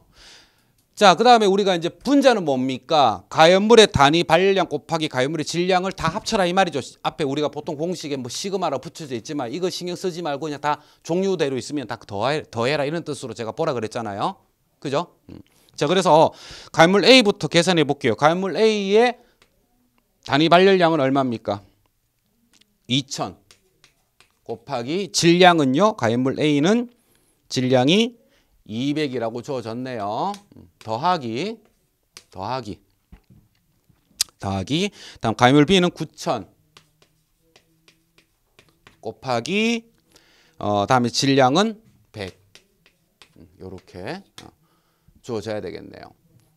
자, 그 다음에 우리가 이제 분자는 뭡니까? 가연물의 단위, 발열량 곱하기 가연물의 질량을 다 합쳐라 이 말이죠. 앞에 우리가 보통 공식에 뭐 시그마라 붙여져 있지만 이거 신경 쓰지 말고 그냥 다 종류대로 있으면 다 더해, 더해라 이런 뜻으로 제가 보라 그랬잖아요. 그죠? 음. 자, 그래서 가연물 A부터 계산해 볼게요. 가연물 A의 단위 발열량은 얼마입니까? 2000 곱하기 질량은요. 가연물 A는 질량이 200이라고 주어졌네요. 음, 더하기 더하기 더하기 다음 가율 B는 9천 곱하기 어 다음에 질량은 100 음, 요렇게 어, 주어져야 되겠네요.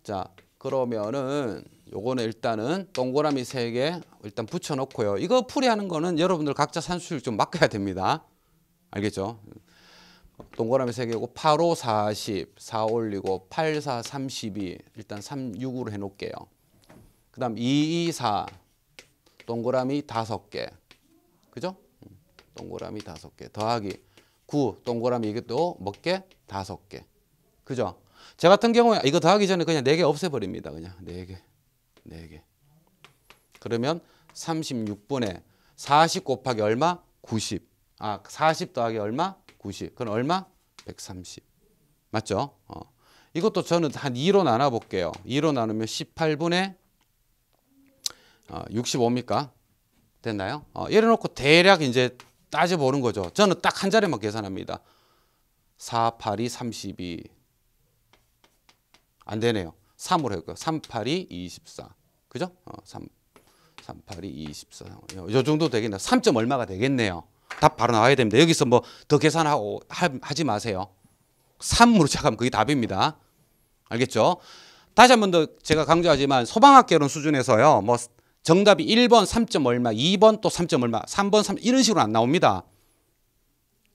자 그러면은 요거는 일단은 동그라미 3개 일단 붙여놓고요. 이거 풀이하는 거는 여러분들 각자 산수를 좀 맡겨야 됩니다. 알겠죠? 동그라미 3개고 8, 5, 40, 4 올리고 8, 4, 32 일단 3, 6으로 해놓을게요. 그 다음 2, 2, 4 동그라미 5개 그죠? 음, 동그라미 5개 더하기 9 동그라미 이것도 몇개 5개 그죠? 제 같은 경우에 이거 더하기 전에 그냥 4개 없애버립니다. 그냥 4개 4개 그러면 3 6분에40 곱하기 얼마? 90 아, 40 더하기 얼마? 90. 그건 얼마? 130. 맞죠? 어. 이것도 저는 한 2로 나눠볼게요. 2로 나누면 18분의 어, 65입니까? 됐나요? 어, 이래 놓고 대략 이제 따져보는 거죠. 저는 딱 한 자리만 계산합니다. 4, 8, 2, 32. 안 되네요. 3으로 할까요? 3, 8, 2, 24. 그죠? 어, 3, 3, 8, 2, 24. 요 정도 되겠네요. 3점 얼마가 되겠네요. 답 바로 나와야 됩니다. 여기서 뭐 더 계산하고 하, 하지 마세요. 3으로 차감 그게 답입니다. 알겠죠? 다시 한 번 더 제가 강조하지만 소방학개론 수준에서요. 뭐 정답이 1번 3점 얼마, 2번 또 3점 얼마, 3번 3 이런 식으로 안 나옵니다.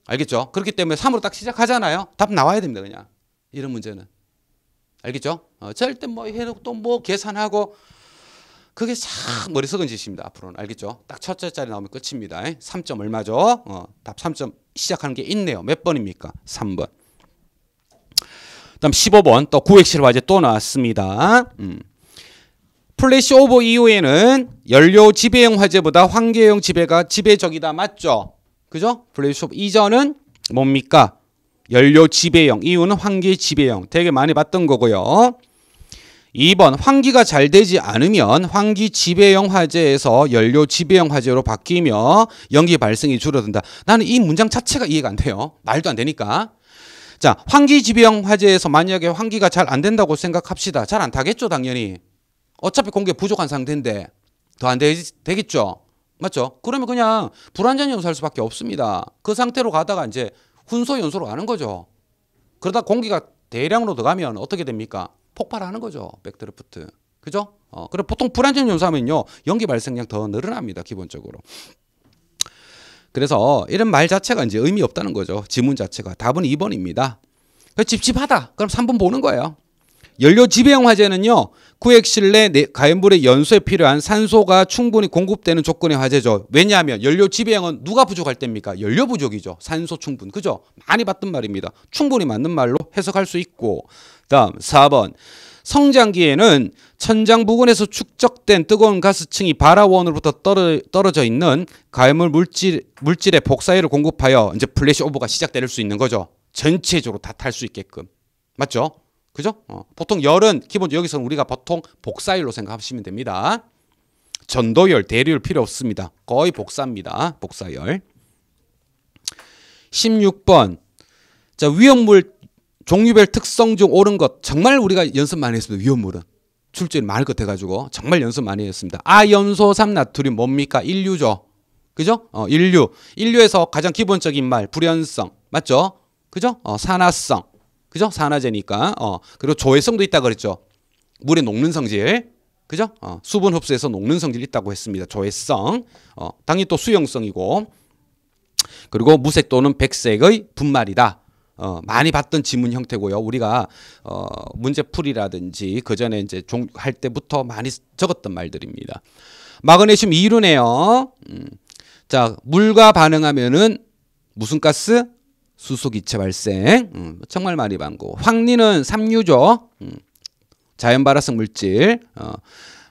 알겠죠? 그렇기 때문에 3으로 딱 시작하잖아요. 답 나와야 됩니다. 그냥 이런 문제는. 알겠죠? 어, 절대 뭐 해놓고 또 뭐 계산하고 그게 싹 머릿속은 짓입니다. 앞으로는 알겠죠? 딱 첫째 자리 나오면 끝입니다. 3점 얼마죠? 어, 답 3점 시작하는 게 있네요. 몇 번입니까? 3번. 그다음 15번 또 구획실화제 또 나왔습니다. 음. 플래시 오버 이후에는 연료 지배형 화재보다 환기형 지배가 지배적이다 맞죠? 그죠? 플래시 오버 이전은 뭡니까? 연료 지배형 이후는 환기 지배형 되게 많이 봤던 거고요. 2번 환기가 잘 되지 않으면 환기 지배형 화재에서 연료 지배형 화재로 바뀌며 연기 발생이 줄어든다. 나는 이 문장 자체가 이해가 안 돼요. 말도 안 되니까. 자, 환기 지배형 화재에서 만약에 환기가 잘 안 된다고 생각합시다. 잘 안 타겠죠, 당연히. 어차피 공기 부족한 상태인데 더 안 되겠죠. 맞죠? 그러면 그냥 불안전 연소할 수밖에 없습니다. 그 상태로 가다가 이제 훈소 연소로 가는 거죠. 그러다 공기가 대량으로 들어가면 어떻게 됩니까? 폭발하는 거죠. 백드래프트. 그죠? 어, 그럼 보통 불안정 연소하면요 연기 발생량 더 늘어납니다. 기본적으로. 그래서 이런 말 자체가 이제 의미 없다는 거죠. 지문 자체가. 답은 2번입니다. 집집하다 그럼 3번 보는 거예요. 연료 지배형 화재는요. 구액실 내 가연물의 연소에 필요한 산소가 충분히 공급되는 조건의 화재죠. 왜냐하면 연료 지배형은 누가 부족할 때입니까? 연료 부족이죠. 산소 충분. 그죠? 많이 봤던 말입니다. 충분히 맞는 말로 해석할 수 있고 다음 4번 성장기에는 천장 부근에서 축적된 뜨거운 가스층이 발화원으로부터 떨어져 있는 가열물 물질, 물질의 복사열을 공급하여 이제 플래시 오버가 시작될 수 있는 거죠. 전체적으로 다 탈 수 있게끔. 맞죠? 그죠? 어. 보통 열은 기본 적으로 여기서는 우리가 보통 복사열로 생각하시면 됩니다. 전도열, 대류열 필요 없습니다. 거의 복사입니다. 복사열. 16번. 자, 위험물 종류별 특성 중 옳은 것 정말 우리가 연습 많이 했습니다. 위험물은 출제율 많을 것같가지고 정말 연습 많이 했습니다. 아연소 삼나트륨 뭡니까? 인류죠. 그죠? 어, 인류. 인류에서 가장 기본적인 말 불연성 맞죠? 그죠? 어, 산화성 그죠? 산화제니까 어, 그리고 조회성도 있다 그랬죠. 물에 녹는 성질 그죠? 어, 수분 흡수해서 녹는 성질이 있다고 했습니다. 조회성 어, 당연히 또 수용성이고 그리고 무색 또는 백색의 분말이다. 어, 많이 봤던 지문 형태고요. 우리가 어, 문제풀이라든지 그 전에 이제 종, 할 때부터 많이 적었던 말들입니다. 마그네슘 이루네요 음. 자, 물과 반응하면은 무슨 가스? 수소기체 발생. 음, 정말 많이 반고. 황리는 삼류죠. 음. 자연 발화성 물질. 어.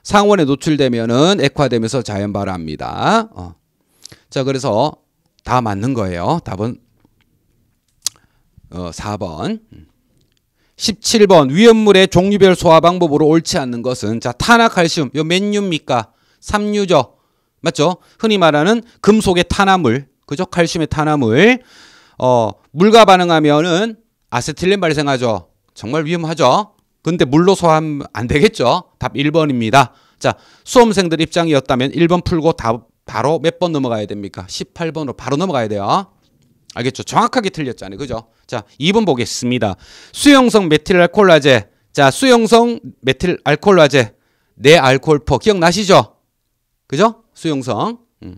상온에 노출되면은 액화되면서 자연 발화합니다. 어. 자, 그래서 다 맞는 거예요. 답은 어, 4번. 17번 위험물의 종류별 소화 방법으로 옳지 않는 것은 자 탄화칼슘 요 맨유입니까? 삼유죠. 맞죠? 흔히 말하는 금속의 탄화물 그죠? 칼슘의 탄화물 어 물과 반응하면은 아세틸렌 발생하죠. 정말 위험하죠. 근데 물로 소화하면 안 되겠죠. 답 1번입니다. 자 수험생들 입장이었다면 1번 풀고 답 바로 몇 번 넘어가야 됩니까? 18번으로 바로 넘어가야 돼요. 알겠죠? 정확하게 틀렸잖아요. 그죠? 자, 2번 보겠습니다. 수용성 메틸 알콜라제 자, 수용성 메틸 알콜라제네알콜퍼 기억나시죠? 그죠? 수용성. 음.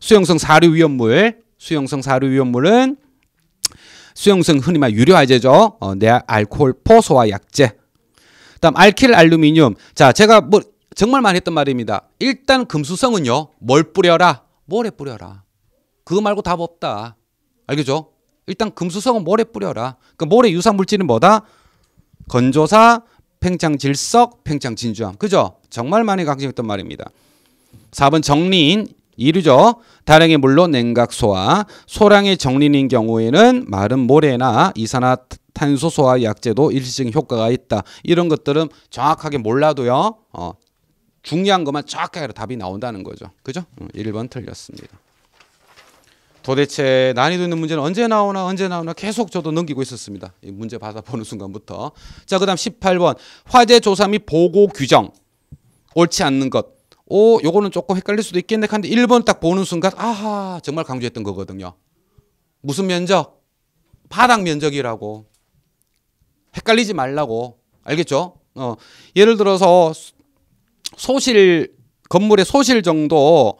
수용성 사류 위험물. 수용성 사류 위험물은 수용성 흔히말 유료화제죠. 어, 네알콜올포 소화 약제. 그다음 알킬 알루미늄. 자, 제가 뭐 정말 많이 했던 말입니다. 일단 금수성은요. 뭘 뿌려라? 뭘래 뿌려라. 그거 말고 답 없다. 알겠죠? 일단 금수성은 모래 뿌려라. 그 모래 유산 물질은 뭐다? 건조사, 팽창질석, 팽창진주암. 그죠? 정말 많이 강조했던 말입니다. 4번 정리인 이르죠. 다량의 물로 냉각 소화, 소량의 정리인 경우에는 마른 모래나 이산화탄소 소화 약제도 일시적인 효과가 있다. 이런 것들은 정확하게 몰라도요. 어, 중요한 것만 정확하게 답이 나온다는 거죠. 그죠? 1번 음, 틀렸습니다. 도대체 난이도 있는 문제는 언제 나오나 언제 나오나 계속 저도 넘기고 있었습니다. 이 문제 받아보는 순간부터. 자, 그 다음 18번. 화재 조사 및 보고 규정. 옳지 않는 것. 오, 요거는 조금 헷갈릴 수도 있겠네. 근데 1번 딱 보는 순간, 아하, 정말 강조했던 거거든요. 무슨 면적? 바닥 면적이라고. 헷갈리지 말라고. 알겠죠? 어, 예를 들어서 소실, 건물의 소실 정도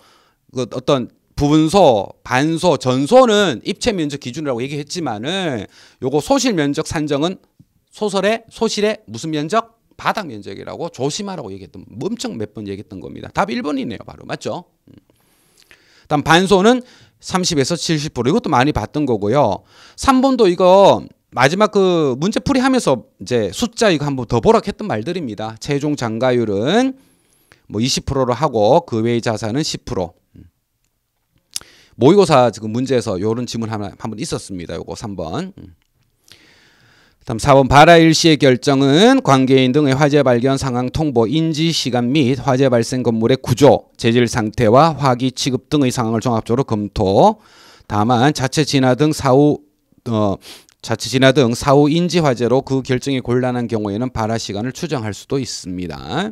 그 어떤 부분소, 반소, 전소는 입체 면적 기준이라고 얘기했지만은 요거 소실 면적 산정은 소설의 소실의 무슨 면적? 바닥 면적이라고 조심하라고 얘기했던 엄청 몇 번 얘기했던 겁니다. 답 1번이네요. 바로 맞죠? 음. 다음 반소는 30에서 70% 이것도 많이 봤던 거고요. 3번도 이거 마지막 그 문제 풀이 하면서 이제 숫자 이거 한번 더 보라 했던 말들입니다. 최종 장가율은 뭐 20%로 하고 그 외의 자산은 10%. 모의고사 지금 문제에서 요런 질문 하나 한번 있었습니다. 요거 3번. 음. 다음 4번 발화일 시의 결정은 관계인 등의 화재 발견 상황 통보 인지 시간 및 화재 발생 건물의 구조, 재질 상태와 화기 취급 등의 상황을 종합적으로 검토. 다만 자체 진화 등 사후 어, 자체 진화 등 사후 인지 화재로 그 결정이 곤란한 경우에는 발화 시간을 추정할 수도 있습니다.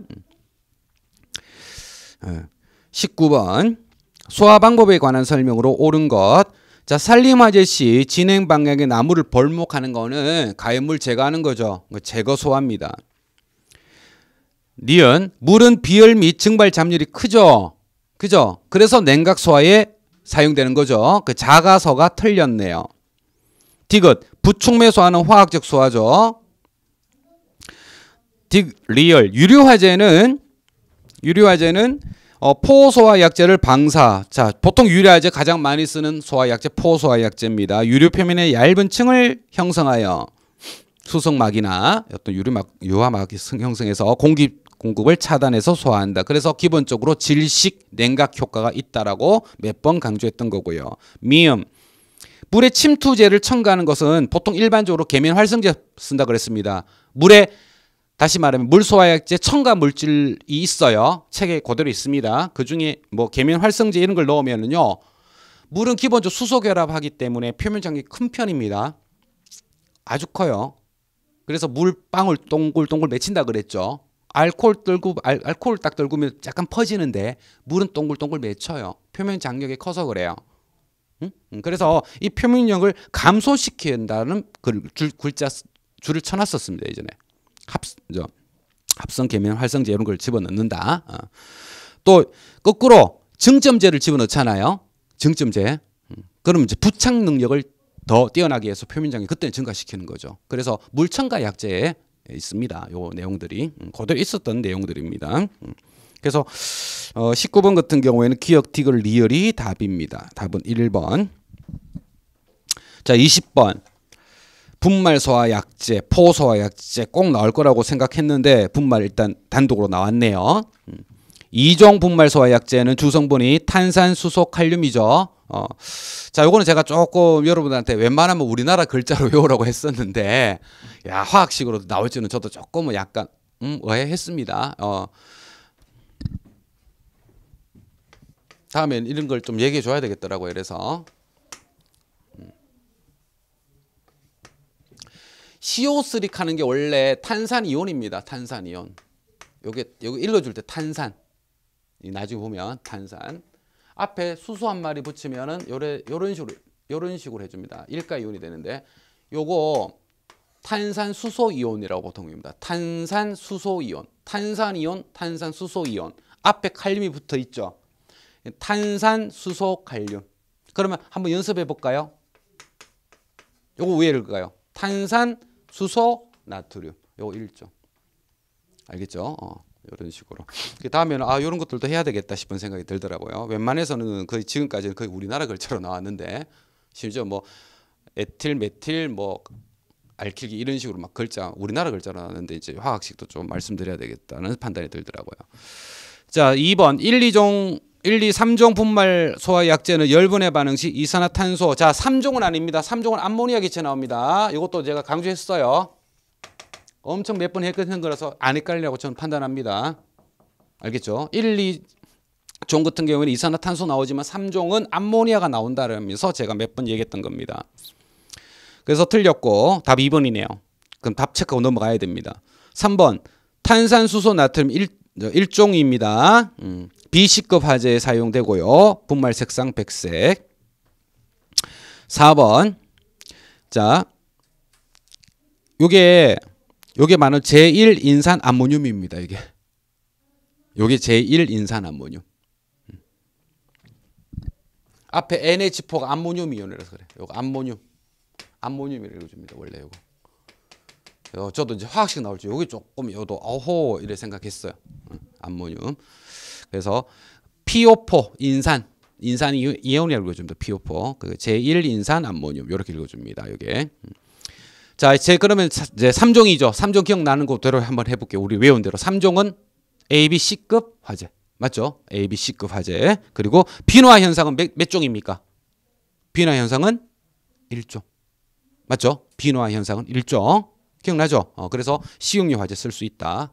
19번 음. 어, 소화 방법에 관한 설명으로 옳은 것. 자, 살림 아저씨 진행 방향의 나무를 벌목하는 거는 가연물 제거하는 거죠. 그 제거 소화입니다. 니은 물은 비열 및 증발 잡률이 크죠. 그죠? 그래서 냉각 소화에 사용되는 거죠. 그 자가서가 틀렸네요. 디귿 부충매 소화는 화학적 소화죠. 딕 리얼 유류화제는유류화제는 어, 포소화약제를 방사. 자, 보통 유리아제 가장 많이 쓰는 소화약제 포소화약제입니다. 유류 표면의 얇은 층을 형성하여 수성막이나 어떤 유류막 유화막 이 형성해서 공기 공급을 차단해서 소화한다. 그래서 기본적으로 질식 냉각 효과가 있다라고 몇 번 강조했던 거고요. 미음 물에 침투제를 첨가하는 것은 보통 일반적으로 계면 활성제 쓴다 그랬습니다. 물에 다시 말하면 물소화약제 첨가 물질이 있어요. 책에 그대로 있습니다. 그중에 뭐 계면 활성제 이런 걸 넣으면은요. 물은 기본적으로 수소 결합하기 때문에 표면 장력이 큰 편입니다. 아주 커요. 그래서 물방울 동글동글 맺힌다 그랬죠. 알코올 떨고 알, 알코올 딱 떨구면 약간 퍼지는데 물은 동글동글 맺혀요. 표면 장력이 커서 그래요. 응? 음, 그래서 이 표면력을 감소시킨다는 글, 줄, 글자 줄을 쳐놨었습니다 예전에. 합, 저, 합성 계면 활성제 이런 걸 집어넣는다. 어. 또 거꾸로 증점제를 집어넣잖아요. 증점제. 음. 그러면 이제 부착 능력을 더 뛰어나게 해서 표면장애 그때 증가시키는 거죠. 그래서 물청가 약제에 있습니다. 요 내용들이 고대로 음, 있었던 내용들입니다. 음. 그래서 19번 어, 같은 경우에는 기억 디귿 리얼이 답입니다. 답은 1번. 자, 20번. 분말소화약제포소화약제꼭 나올 거라고 생각했는데 분말 일단 단독으로 나왔네요. 음. 이종 분말소화약제는 주성분이 탄산, 수소, 칼륨이죠. 어. 자, 요거는 제가 조금 여러분한테 웬만하면 우리나라 글자로 외우라고 했었는데, 야, 화학식으로 나올지는 저도 조금 약간, 음, 의아했습니다. 어. 다음엔 이런 걸 좀 얘기해 줘야 되겠더라고요. 그래서. CO3 하는 게 원래 탄산 이온입니다. 탄산 이온. 요게 여기 일러줄 때 탄산. 나중에 보면 탄산. 앞에 수소 한 마리 붙이면은 요래 요런 식으로 요런 식으로 해줍니다. 일가 이온이 되는데 요거 탄산 수소 이온이라고 보통 입니다. 탄산 수소 이온, 탄산 이온, 탄산 수소 이온. 앞에 칼륨이 붙어 있죠. 탄산 수소 칼륨. 그러면 한번 연습해 볼까요? 요거 왜 이럴까요? 탄산 수소, 나트륨. 요1종 알겠죠? 어. 이런 식으로. 다음에는 아 이런 것들도 해야 되겠다 싶은 생각이 들더라고요. 웬만해서는 거의 지금까지는 거의 우리나라 글자로 나왔는데 심지어 뭐 에틸, 메틸, 뭐 알킬기 이런 식으로 막 글자 우리나라 글자로 나왔는데 이제 화학식도 좀 말씀드려야 되겠다는 판단이 들더라고요. 자, 2번 1, 2종 1, 2, 3종 분말 소화 약제는 열분의 반응 시 이산화탄소. 자, 3종은 아닙니다. 3종은 암모니아 기체 나옵니다. 이것도 제가 강조했어요. 엄청 몇 번 했던 거라서 안 헷갈리라고 저는 판단합니다. 알겠죠? 1, 2, 종 같은 경우에는 이산화탄소 나오지만 3종은 암모니아가 나온다면서 제가 몇 번 얘기했던 겁니다. 그래서 틀렸고 답 2번이네요. 그럼 답 체크하고 넘어가야 됩니다. 3번 탄산수소 나트륨 1, 1종입니다. 음. b 식급 화재에 사용되고요. 분말 색상 백색. 4번. 자. 요게 요게 많은 제1 인산 암모늄입니다. 이게. 요게 제1 인산 암모늄. 음. 앞에 NH4가 암모늄 이온이라서 그래. 요 암모늄. 암모늄이라고 줍니다 원래 요거. 저도 이제 화학식 나올 줄 여기 조금 여도 어호 이래 생각했어요. 음, 암모늄. 그래서 피오포 인산 인산이 이온이라고 읽어줍니다. 피오포 그 제1 인산 암모늄 이렇게 읽어줍니다. 이게 음. 자, 제 그러면 이제 3종이죠. 3종 기억나는 것대로 한번 해볼게요. 우리 외운 대로 3종은 A, B, C급 화재 맞죠? A, B, C급 화재 그리고 비화 현상은 몇, 몇 종입니까? 비화 현상은 1종 맞죠? 비화 현상은 1종 기억나죠? 어, 그래서 식용유 화재 쓸 수 있다.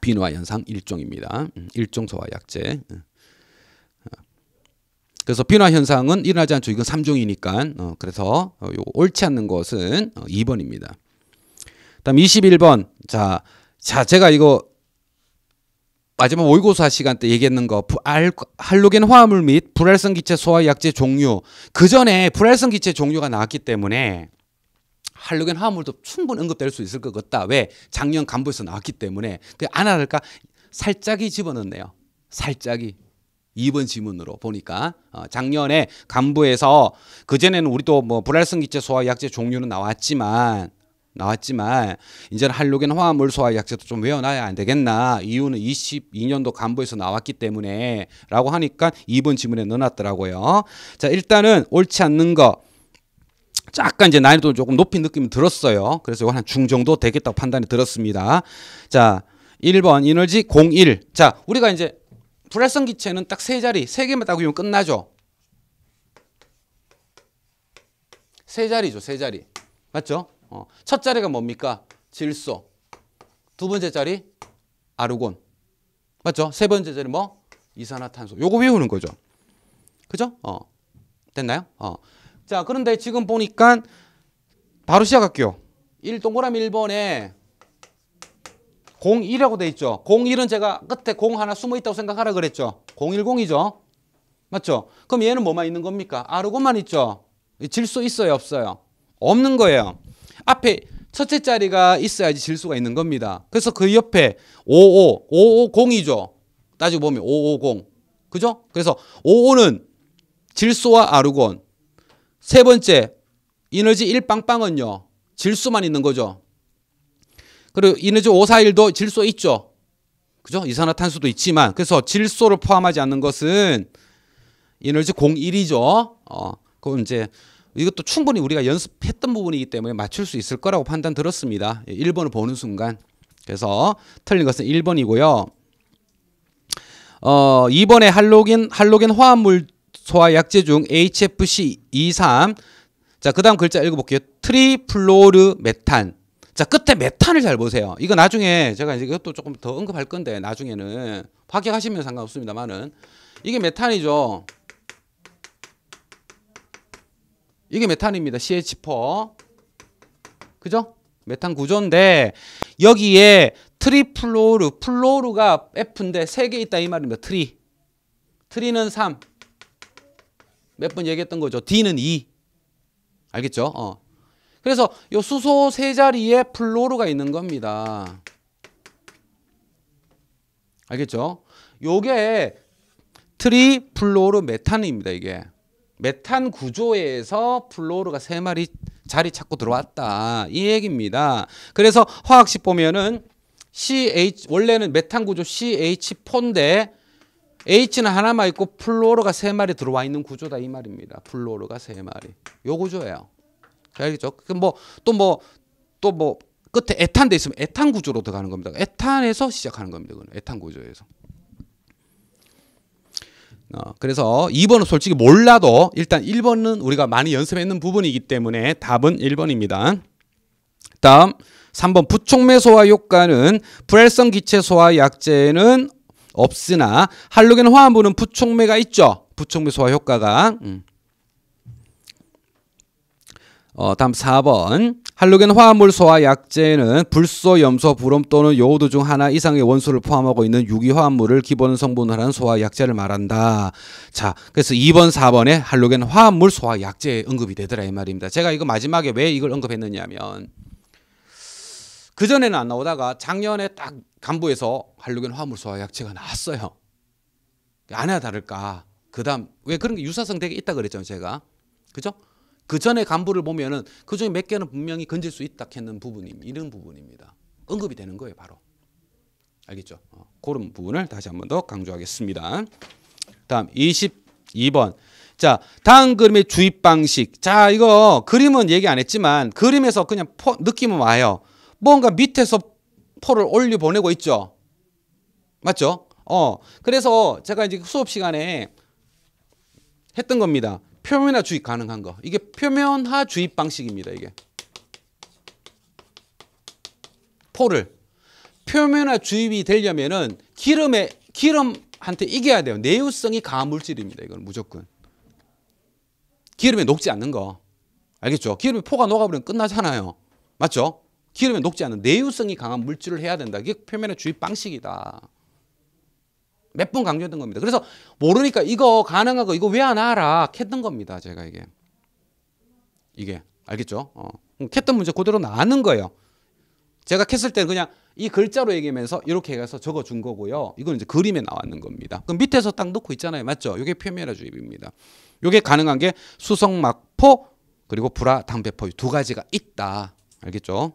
비누와 연상 일종입니다. 음, 일종소화 약제. 음. 어. 그래서 비누화 현상은 일어나지 않죠. 이건 삼종이니까 어, 그래서 어, 요 옳지 않는 것은 어, 2번입니다. 다음 21번. 자, 자 제가 이거 마지막 오이고사 시간 때 얘기했는 거 알, 할로겐 화합물 및 불활성 기체 소화 약제 종류. 그 전에 불활성 기체 종류가 나왔기 때문에 할로겐 화합물도 충분히 언급될 수 있을 것 같다. 왜? 작년 간부에서 나왔기 때문에. 그안 할까? 살짝이 집어넣네요. 살짝이. 2번 지문으로 보니까 어, 작년에 간부에서 그전에는 우리도 뭐 불활성 기체 소화 약제 종류는 나왔지만 나왔지만 이제는 할로겐 화합물 소화 약제도 좀 외워놔야 안 되겠나 이유는 22년도 간부에서 나왔기 때문에라고 하니까 2번 지문에 넣어놨더라고요. 자 일단은 옳지 않는 거 약간 이제 난이도 조금 높인 느낌이 들었어요. 그래서 이거 한 중 정도 되겠다고 판단이 들었습니다. 자, 1번 이너지 01. 자, 우리가 이제 불활성 기체는 딱 세 자리, 세 개만 딱구면 끝나죠. 세 자리죠, 세 자리. 맞죠? 어. 첫 자리가 뭡니까? 질소. 두 번째 자리 아르곤. 맞죠? 세 번째 자리 뭐? 이산화탄소. 요거 외우는 거죠. 그죠? 어. 됐나요? 어. 자, 그런데 지금 보니까 바로 시작할게요. 1 동그라미 1번에 01이라고 돼 있죠. 01은 제가 끝에 0 하나 숨어 있다고 생각하라 그랬죠. 010이죠. 맞죠? 그럼 얘는 뭐만 있는 겁니까? 아르곤만 있죠. 질수 있어요, 없어요? 없는 거예요. 앞에 첫째 자리가 있어야지 질수가 있는 겁니다. 그래서 그 옆에 55, 550이죠. 따지고 보면 550. 그죠? 그래서 55는 질소와 아르곤, 세 번째, 이너지 1빵빵은요. 질소만 있는 거죠. 그리고 이너지 541도 질소 있죠. 그죠? 이산화탄소도 있지만 그래서 질소를 포함하지 않는 것은 이너지 01이죠. 어, 그건 이제 이것도 충분히 우리가 연습했던 부분이기 때문에 맞출 수 있을 거라고 판단 들었습니다. 1번을 예, 보는 순간. 그래서 틀린 것은 1번이고요. 어, 2번에 할로겐 할로겐 화합물 소화 약제 중 HFC23 자, 그다음 글자 읽어 볼게요. 트리플로르메탄. 자, 끝에 메탄을 잘 보세요. 이거 나중에 제가 이제 이것도 조금 더 언급할 건데 나중에는 파악하시면 상관없습니다만은 이게 메탄이죠. 이게 메탄입니다. CH4. 그죠? 메탄 구조인데 여기에 트리플로르 플로르가 F인데 3개 있다 이 말입니다. 트리. 트리는 3. 몇번 얘기했던 거죠. D는 2. E. 알겠죠? 어. 그래서 이 수소 세 자리에 플로르가 있는 겁니다. 알겠죠? 요게 트리플로르 메탄입니다. 이게 메탄 구조에서 플로르가 세 마리 자리 찾고 들어왔다. 이 얘기입니다. 그래서 화학식 보면은 CH 원래는 메탄 구조 CH4인데 H는 하나만 있고 플로로가 세 마리 들어와 있는 구조다 이 말입니다. 플로로가 세 마리. 요 구조예요. 알겠죠? 그 뭐또 뭐 또 뭐 끝에 에탄돼 있으면 에탄 구조로 들어가는 겁니다. 에탄에서 시작하는 겁니다. 그건 에탄 구조에서. 어, 그래서 2번은 솔직히 몰라도 일단 1번은 우리가 많이 연습했는 부분이기 때문에 답은 1번입니다. 다음 3번 부촉매 소화 효과는 불활성 기체 소화 약제는 없으나 할로겐 화합물은 부촉매가 있죠. 부촉매 소화 효과가. 음. 어, 다음 4번 할로겐 화합물 소화 약재는 불소, 염소, 불름 또는 요오드 중 하나 이상의 원소를 포함하고 있는 유기화합물을 기본 성분으로 하는 소화 약재를 말한다. 자, 그래서 2번, 4번에 할로겐 화합물 소화 약재 언급이 되더라 이 말입니다. 제가 이거 마지막에 왜 이걸 언급했느냐면 그 전에는 안 나오다가 작년에 딱 간부에서 할로겐 화물소와 약재가 나왔어요. 안나 다를까. 그 다음, 왜 그런 게 유사성 되게 있다 그랬잖아요, 제가. 그죠? 그 전에 간부를 보면은 그 중에 몇 개는 분명히 건질 수 있다 했는 부분이 이런 부분입니다. 언급이 되는 거예요, 바로. 알겠죠? 어, 그런 부분을 다시 한 번 더 강조하겠습니다. 다음 22번. 자, 다음 그림의 주입 방식. 자, 이거 그림은 얘기 안 했지만 그림에서 그냥 포, 느낌은 와요. 뭔가 밑에서 포를 올려 보내고 있죠. 맞죠? 어. 그래서 제가 이제 수업 시간에 했던 겁니다. 표면화 주입 가능한 거. 이게 표면화 주입 방식입니다. 이게. 포를 표면화 주입이 되려면은 기름에 기름한테 이겨야 돼요. 내유성이 강한 물질입니다. 이건 무조건. 기름에 녹지 않는 거. 알겠죠? 기름에 포가 녹아버리면 끝나잖아요. 맞죠? 기름에 녹지 않는 내유성이 강한 물질을 해야 된다. 이게 표면의 주입 방식이다. 몇 번 강조했던 겁니다. 그래서 모르니까 이거 가능하고 이거 왜 안 알아? 캤던 겁니다. 제가 이게. 이게. 알겠죠? 어. 캤던 문제 그대로 나는 거예요. 제가 캤을 때는 그냥 이 글자로 얘기하면서 이렇게 해서 적어준 거고요. 이건 이제 그림에 나왔는 겁니다. 그럼 밑에서 딱 넣고 있잖아요. 맞죠? 이게 표면의 주입입니다. 이게 가능한 게 수성막포 그리고 불화당배포 두 가지가 있다. 알겠죠?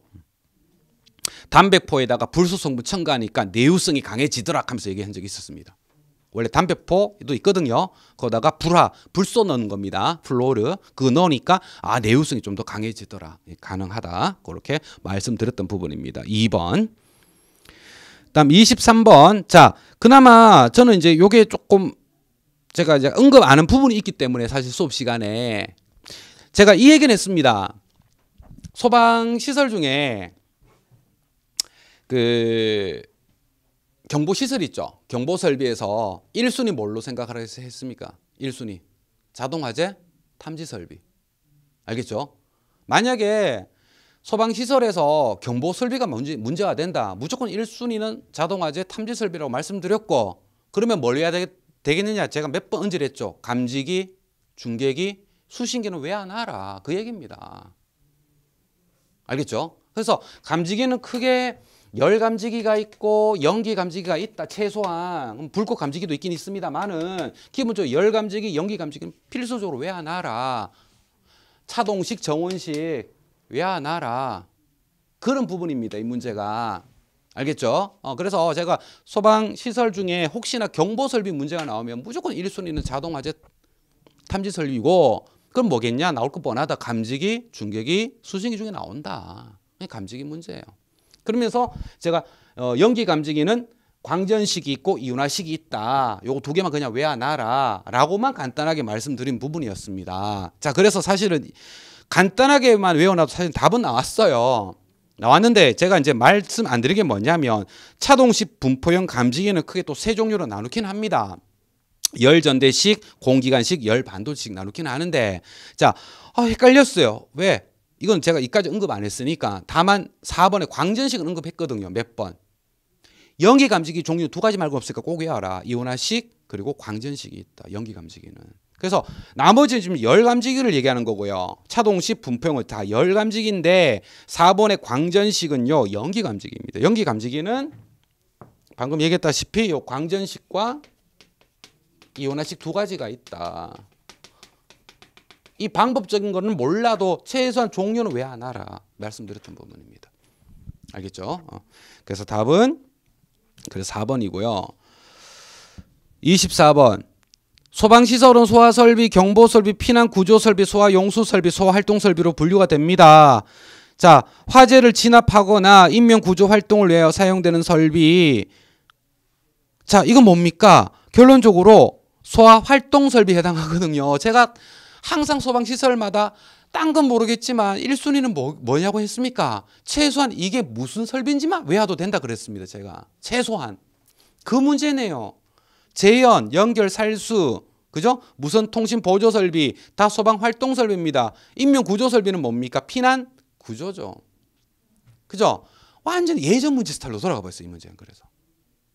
담배포에다가 불소성분 첨가하니까 내유성이 강해지더라 하면서 얘기한 적이 있었습니다. 원래 담배포도 있거든요. 거다가 기 불화, 불소 넣는 겁니다. 플로르 그거 넣으니까 아 내유성이 좀 더 강해지더라. 예, 가능하다. 그렇게 말씀드렸던 부분입니다. 2번. 다음 23번. 자, 그나마 저는 이제 요게 조금 제가 이제 언급 아는 부분이 있기 때문에 사실 수업 시간에 제가 이 얘기는 했습니다. 소방 시설 중에 그 경보 시설 있죠. 경보 설비에서 1순위 뭘로 생각하라 했습니까? 1순위. 자동화재, 탐지 설비. 알겠죠? 만약에 소방시설에서 경보 설비가 문제, 문제가 된다. 무조건 1순위는 자동화재 탐지 설비라고 말씀드렸고 그러면 뭘 해야 되, 겠느냐 제가 몇 번 언질했죠. 감지기, 중계기, 수신기는 왜 안 하라. 그 얘기입니다. 알겠죠? 그래서 감지기는 크게 열 감지기가 있고 연기 감지기가 있다 최소한 음, 불꽃 감지기도 있긴 있습니다만은 기본적으로 열 감지기 연기 감지기는 필수적으로 왜 하나라 차동식 정원식 왜 하나라 그런 부분입니다 이 문제가 알겠죠? 어, 그래서 제가 소방시설 중에 혹시나 경보설비 문제가 나오면 무조건 일순위는 자동화재 탐지설비고 그럼 뭐겠냐? 나올 것 뻔하다. 감지기, 중계기, 수증기 중에 나온다. 감지기 문제예요. 그러면서 제가 어, 연기 감지기는 광전식이 있고 이윤화식이 있다. 요거 두 개만 그냥 외워놔라. 라고만 간단하게 말씀드린 부분이었습니다. 자, 그래서 사실은 간단하게만 외워놔도 사실 답은 나왔어요. 나왔는데 제가 이제 말씀 안 드리게 뭐냐면 차동식 분포형 감지기는 크게 또 세 종류로 나누긴 합니다. 열전대식, 공기관식, 열반도식 나누긴 하는데 자, 아, 헷갈렸어요. 왜? 이건 제가 이까지 언급 안 했으니까 다만 4번에 광전식은 언급했거든요. 몇 번. 연기 감지기 종류 두 가지 말고 없으니까 꼭 외워라. 이온화식 그리고 광전식이 있다. 연기 감지기는. 그래서 나머지는 지금 열 감지기를 얘기하는 거고요. 차동식 분포형은 다열 감지기인데 4번의 광전식은요. 연기 감지기입니다. 연기 감지기는 방금 얘기했다시피 요 광전식과 이온화식 두 가지가 있다. 이 방법적인 거는 몰라도 최소한 종류는 왜 안 알아? 말씀드렸던 부분입니다. 알겠죠? 어. 그래서 답은 그래서 4번이고요. 24번 소방시설은 소화설비, 경보설비, 피난구조설비, 소화용수설비, 소화활동설비로 분류가 됩니다. 자, 화재를 진압하거나 인명구조 활동을 위하여 사용되는 설비. 자, 이건 뭡니까? 결론적으로 소화활동설비 해당하거든요. 제가 항상 소방시설마다 딴 건 모르겠지만 1순위는 뭐, 뭐냐고 했습니까? 최소한 이게 무슨 설비인지만 외화도 된다 그랬습니다. 제가. 최소한. 그 문제네요. 재연 연결, 살수, 그죠? 무선 통신 보조 설비, 다 소방 활동 설비입니다. 인명 구조 설비는 뭡니까? 피난 구조죠. 그죠? 완전 예전 문제 스타일로 돌아가 버렸어요. 이 문제는 그래서.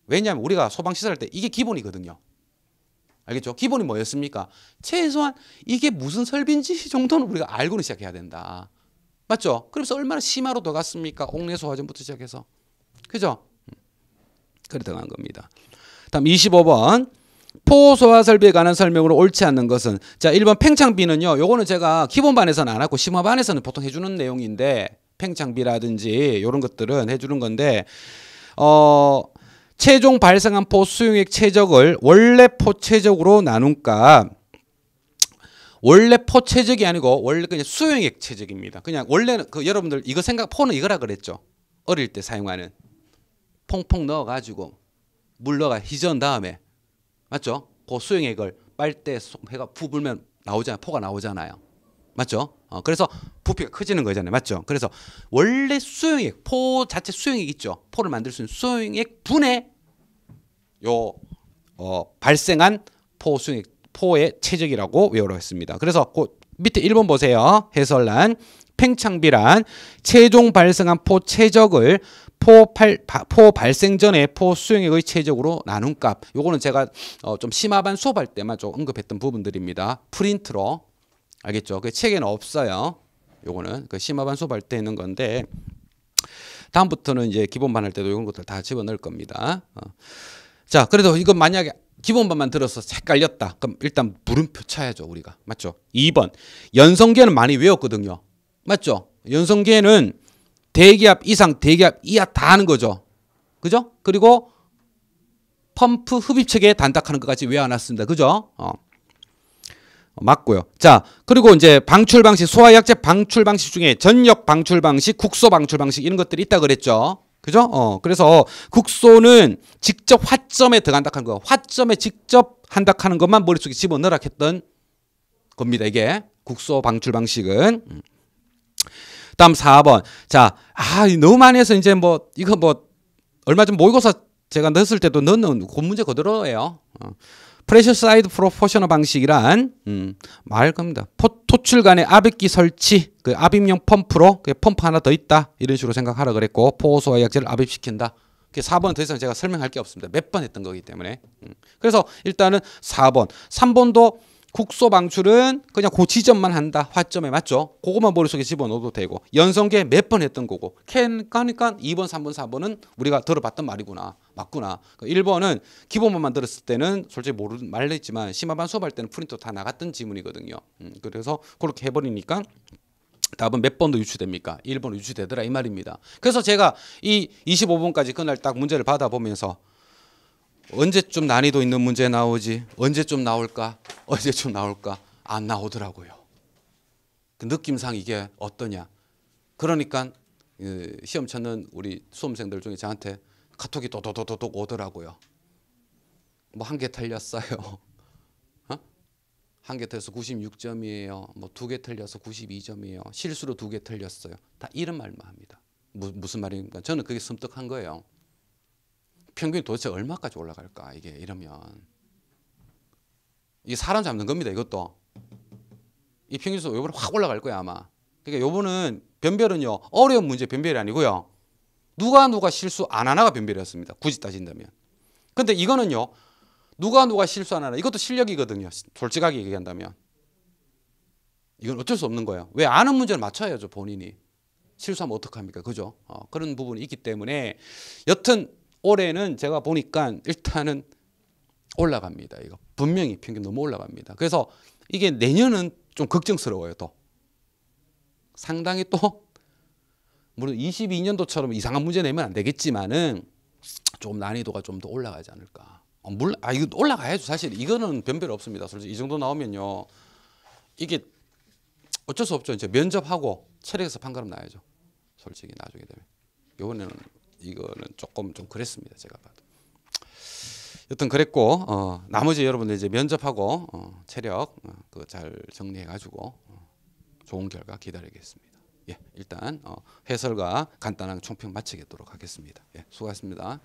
왜냐하면 우리가 소방 시설 때 이게 기본이거든요. 알겠죠? 기본이 뭐였습니까? 최소한 이게 무슨 설비인지 정도는 우리가 알고는 시작해야 된다. 맞죠? 그래서 얼마나 심화로 더 갔습니까? 옥내소 화전부터 시작해서. 그죠? 음. 그래 들어간 겁니다. 다음 25번. 포소화 설비에 관한 설명으로 옳지 않는 것은 자 1번 팽창비는요. 요거는 제가 기본반에서는 안 하고 심화반에서는 보통 해주는 내용인데 팽창비라든지 요런 것들은 해주는 건데 어 최종 발생한 포 수용액 최적을 원래 포 최적으로 나눈값 원래 포 최적이 아니고 원래 그냥 수용액 최적입니다. 그냥 원래는 그 여러분들 이거 생각 포는 이거라 그랬죠. 어릴 때 사용하는 퐁퐁 넣어가지고 물 넣어가 희전 다음에 맞죠? 그 수용액을 빨대 해가 부불면 나오잖아요. 포가 나오잖아요. 맞죠? 어, 그래서 부피가 커지는 거잖아요. 맞죠? 그래서 원래 수용액, 포 자체 수용액 있죠? 포를 만들 수 있는 수용액 분의 요 어, 발생한 포 수용액, 포의 체적이라고 외우라고 했습니다. 그래서 그 밑에 1번 보세요. 해설란 팽창비란 최종 발생한 포 체적을 포, 팔, 포 발생 전에 포 수용액의 최적으로 나눈 값. 요거는 제가 어, 좀 심화반 수업할 때만 좀 언급했던 부분들입니다. 프린트로 알겠죠? 그 책에는 없어요. 요거는 그 심화반 수업할 때 있는 건데 다음부터는 이제 기본반 할 때도 이런 것들 다 집어넣을 겁니다. 어. 자, 그래도 이거 만약에 기본반만 들어서 헷갈렸다. 그럼 일단 물음표 쳐야죠, 우리가. 맞죠? 2번. 연성계는 많이 외웠거든요. 맞죠? 연성계는 대기압 이상, 대기압 이하 다 하는 거죠. 그죠? 그리고 펌프 흡입체계 단딱하는 것까지 외워놨습니다. 그죠? 어. 맞고요. 자, 그리고 이제 방출 방식, 소화약제 방출 방식 중에 전력 방출 방식, 국소 방출 방식 이런 것들이 있다 그랬죠. 그죠? 어, 그래서 국소는 직접 화점에 들어간다 하는 거, 화점에 직접 한다 하는 것만 머릿속에 집어넣으라 했던 겁니다. 이게 국소 방출 방식은. 다음 4번. 자, 아, 너무 많이 해서 이제 뭐, 이거 뭐, 얼마 전 모의고사 제가 넣었을 때도 넣는 고문제 그대로예요. 어. 프레셔 사이드 프로포셔너 방식이란 음, 말 겁니다. 포, 토출간에 압입기 설치, 그 압입용 펌프로 그 펌프 하나 더 있다 이런 식으로 생각하라 그랬고 포호소와 약제를 압입시킨다. 그 4번 더 이상 제가 설명할 게 없습니다. 몇 번 했던 거기 때문에. 음. 그래서 일단은 4번, 3번도 국소 방출은 그냥 고그 지점만 한다. 화점에 맞죠? 그것만 머릿속에 집어넣어도 되고 연성계 몇 번 했던 거고 캔니까 까 2번, 3번, 4번은 우리가 들어봤던 말이구나. 맞구나. 1번은 그 기본만 만들었을 때는 솔직히 모르 는 말했지만 로 심화반 수업할 때는 프린터 다 나갔던 지문이거든요. 음, 그래서 그렇게 해버리니까 답은 몇 번도 유추됩니까? 1번 유추되더라 이 말입니다. 그래서 제가 이 25번까지 그날 딱 문제를 받아보면서 언제쯤 난이도 있는 문제 나오지? 언제쯤 나올까? 언제쯤 나올까? 안 나오더라고요. 그 느낌상 이게 어떠냐? 그러니까 시험 찾는 우리 수험생들 중에 저한테 카톡이 도도도도 오더라고요. 뭐 한 개 틀렸어요. 어? 한 개 틀려서 96점이에요. 뭐 두 개 틀려서 92점이에요. 실수로 두 개 틀렸어요. 다 이런 말만 합니다. 무, 무슨 말인가? 저는 그게 섬뜩한 거예요. 평균이 도대체 얼마까지 올라갈까 이게 이러면 이 사람 잡는 겁니다 이것도 이 평균수 요번에 확 올라갈 거야 아마 그러니까 요번은 변별은요 어려운 문제 변별이 아니고요 누가 누가 실수 안 하나가 변별이었습니다 굳이 따진다면 근데 이거는요 누가 누가 실수 안 하나 이것도 실력이거든요 솔직하게 얘기한다면 이건 어쩔 수 없는 거예요 왜 아는 문제를 맞춰야죠 본인이 실수하면 어떡합니까 그죠 어, 그런 부분이 있기 때문에 여튼 올해는 제가 보니까 일단은 올라갑니다. 이거 분명히 평균 너무 올라갑니다. 그래서 이게 내년은 좀 걱정스러워요. 또 상당히 또 물론 22년도처럼 이상한 문제 내면 안 되겠지만은 조 난이도가 좀 더 올라가지 않을까. 어, 물아 이거 올라가야죠. 사실 이거는 변별 없습니다. 솔직히 이 정도 나오면요 이게 어쩔 수 없죠. 이제 면접하고 체력에서 판가름 나야죠. 솔직히 나중에 되면 이번에는 이거는 조금 좀 그랬습니다. 제가 봐도. 여튼 그랬고 어, 나머지 여러분들 이제 면접하고 어, 체력 어, 그잘 정리해 가지고 어, 좋은 결과 기다리겠습니다. 예, 일단 어, 해설과 간단한 총평 마치겠도록 하겠습니다. 예, 수고하셨습니다.